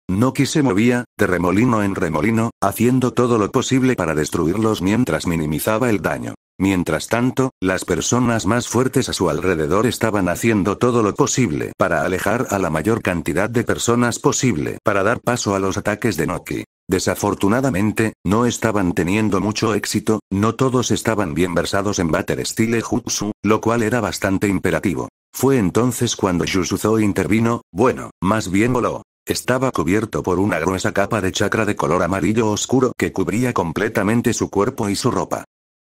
Noki se movía, de remolino en remolino, haciendo todo lo posible para destruirlos mientras minimizaba el daño. Mientras tanto, las personas más fuertes a su alrededor estaban haciendo todo lo posible para alejar a la mayor cantidad de personas posible para dar paso a los ataques de Noki. Desafortunadamente, no estaban teniendo mucho éxito, no todos estaban bien versados en Batter Style Jutsu, lo cual era bastante imperativo. Fue entonces cuando Yusuzo intervino, bueno, más bien voló. Estaba cubierto por una gruesa capa de chakra de color amarillo oscuro que cubría completamente su cuerpo y su ropa.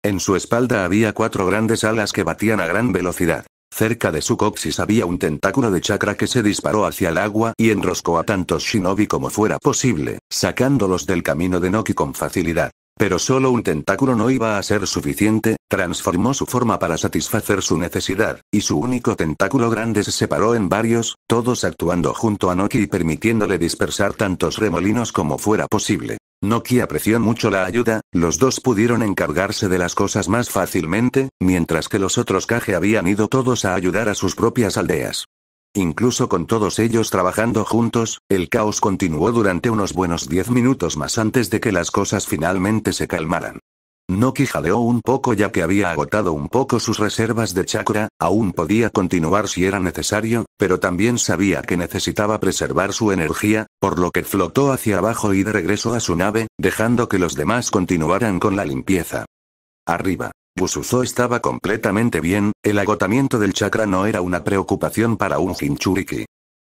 En su espalda había cuatro grandes alas que batían a gran velocidad. Cerca de su coxis había un tentáculo de chakra que se disparó hacia el agua y enroscó a tantos shinobi como fuera posible, sacándolos del camino de Noki con facilidad. Pero solo un tentáculo no iba a ser suficiente, transformó su forma para satisfacer su necesidad, y su único tentáculo grande se separó en varios, todos actuando junto a Noki y permitiéndole dispersar tantos remolinos como fuera posible. Noki apreció mucho la ayuda, los dos pudieron encargarse de las cosas más fácilmente, mientras que los otros caje habían ido todos a ayudar a sus propias aldeas. Incluso con todos ellos trabajando juntos, el caos continuó durante unos buenos 10 minutos más antes de que las cosas finalmente se calmaran. Noki jaleó un poco ya que había agotado un poco sus reservas de chakra, aún podía continuar si era necesario, pero también sabía que necesitaba preservar su energía, por lo que flotó hacia abajo y de regreso a su nave, dejando que los demás continuaran con la limpieza. Arriba. Busuzo estaba completamente bien, el agotamiento del chakra no era una preocupación para un Jinchuriki.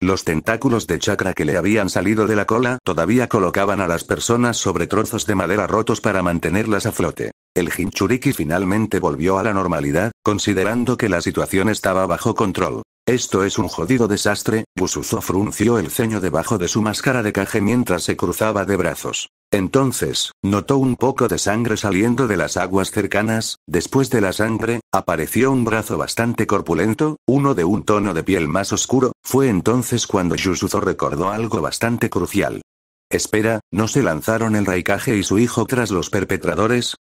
Los tentáculos de chakra que le habían salido de la cola todavía colocaban a las personas sobre trozos de madera rotos para mantenerlas a flote. El Hinchuriki finalmente volvió a la normalidad, considerando que la situación estaba bajo control. Esto es un jodido desastre, Busuzo frunció el ceño debajo de su máscara de caje mientras se cruzaba de brazos. Entonces, notó un poco de sangre saliendo de las aguas cercanas, después de la sangre, apareció un brazo bastante corpulento, uno de un tono de piel más oscuro, fue entonces cuando Yusuzo recordó algo bastante crucial. Espera, ¿no se lanzaron el raikage y su hijo tras los perpetradores?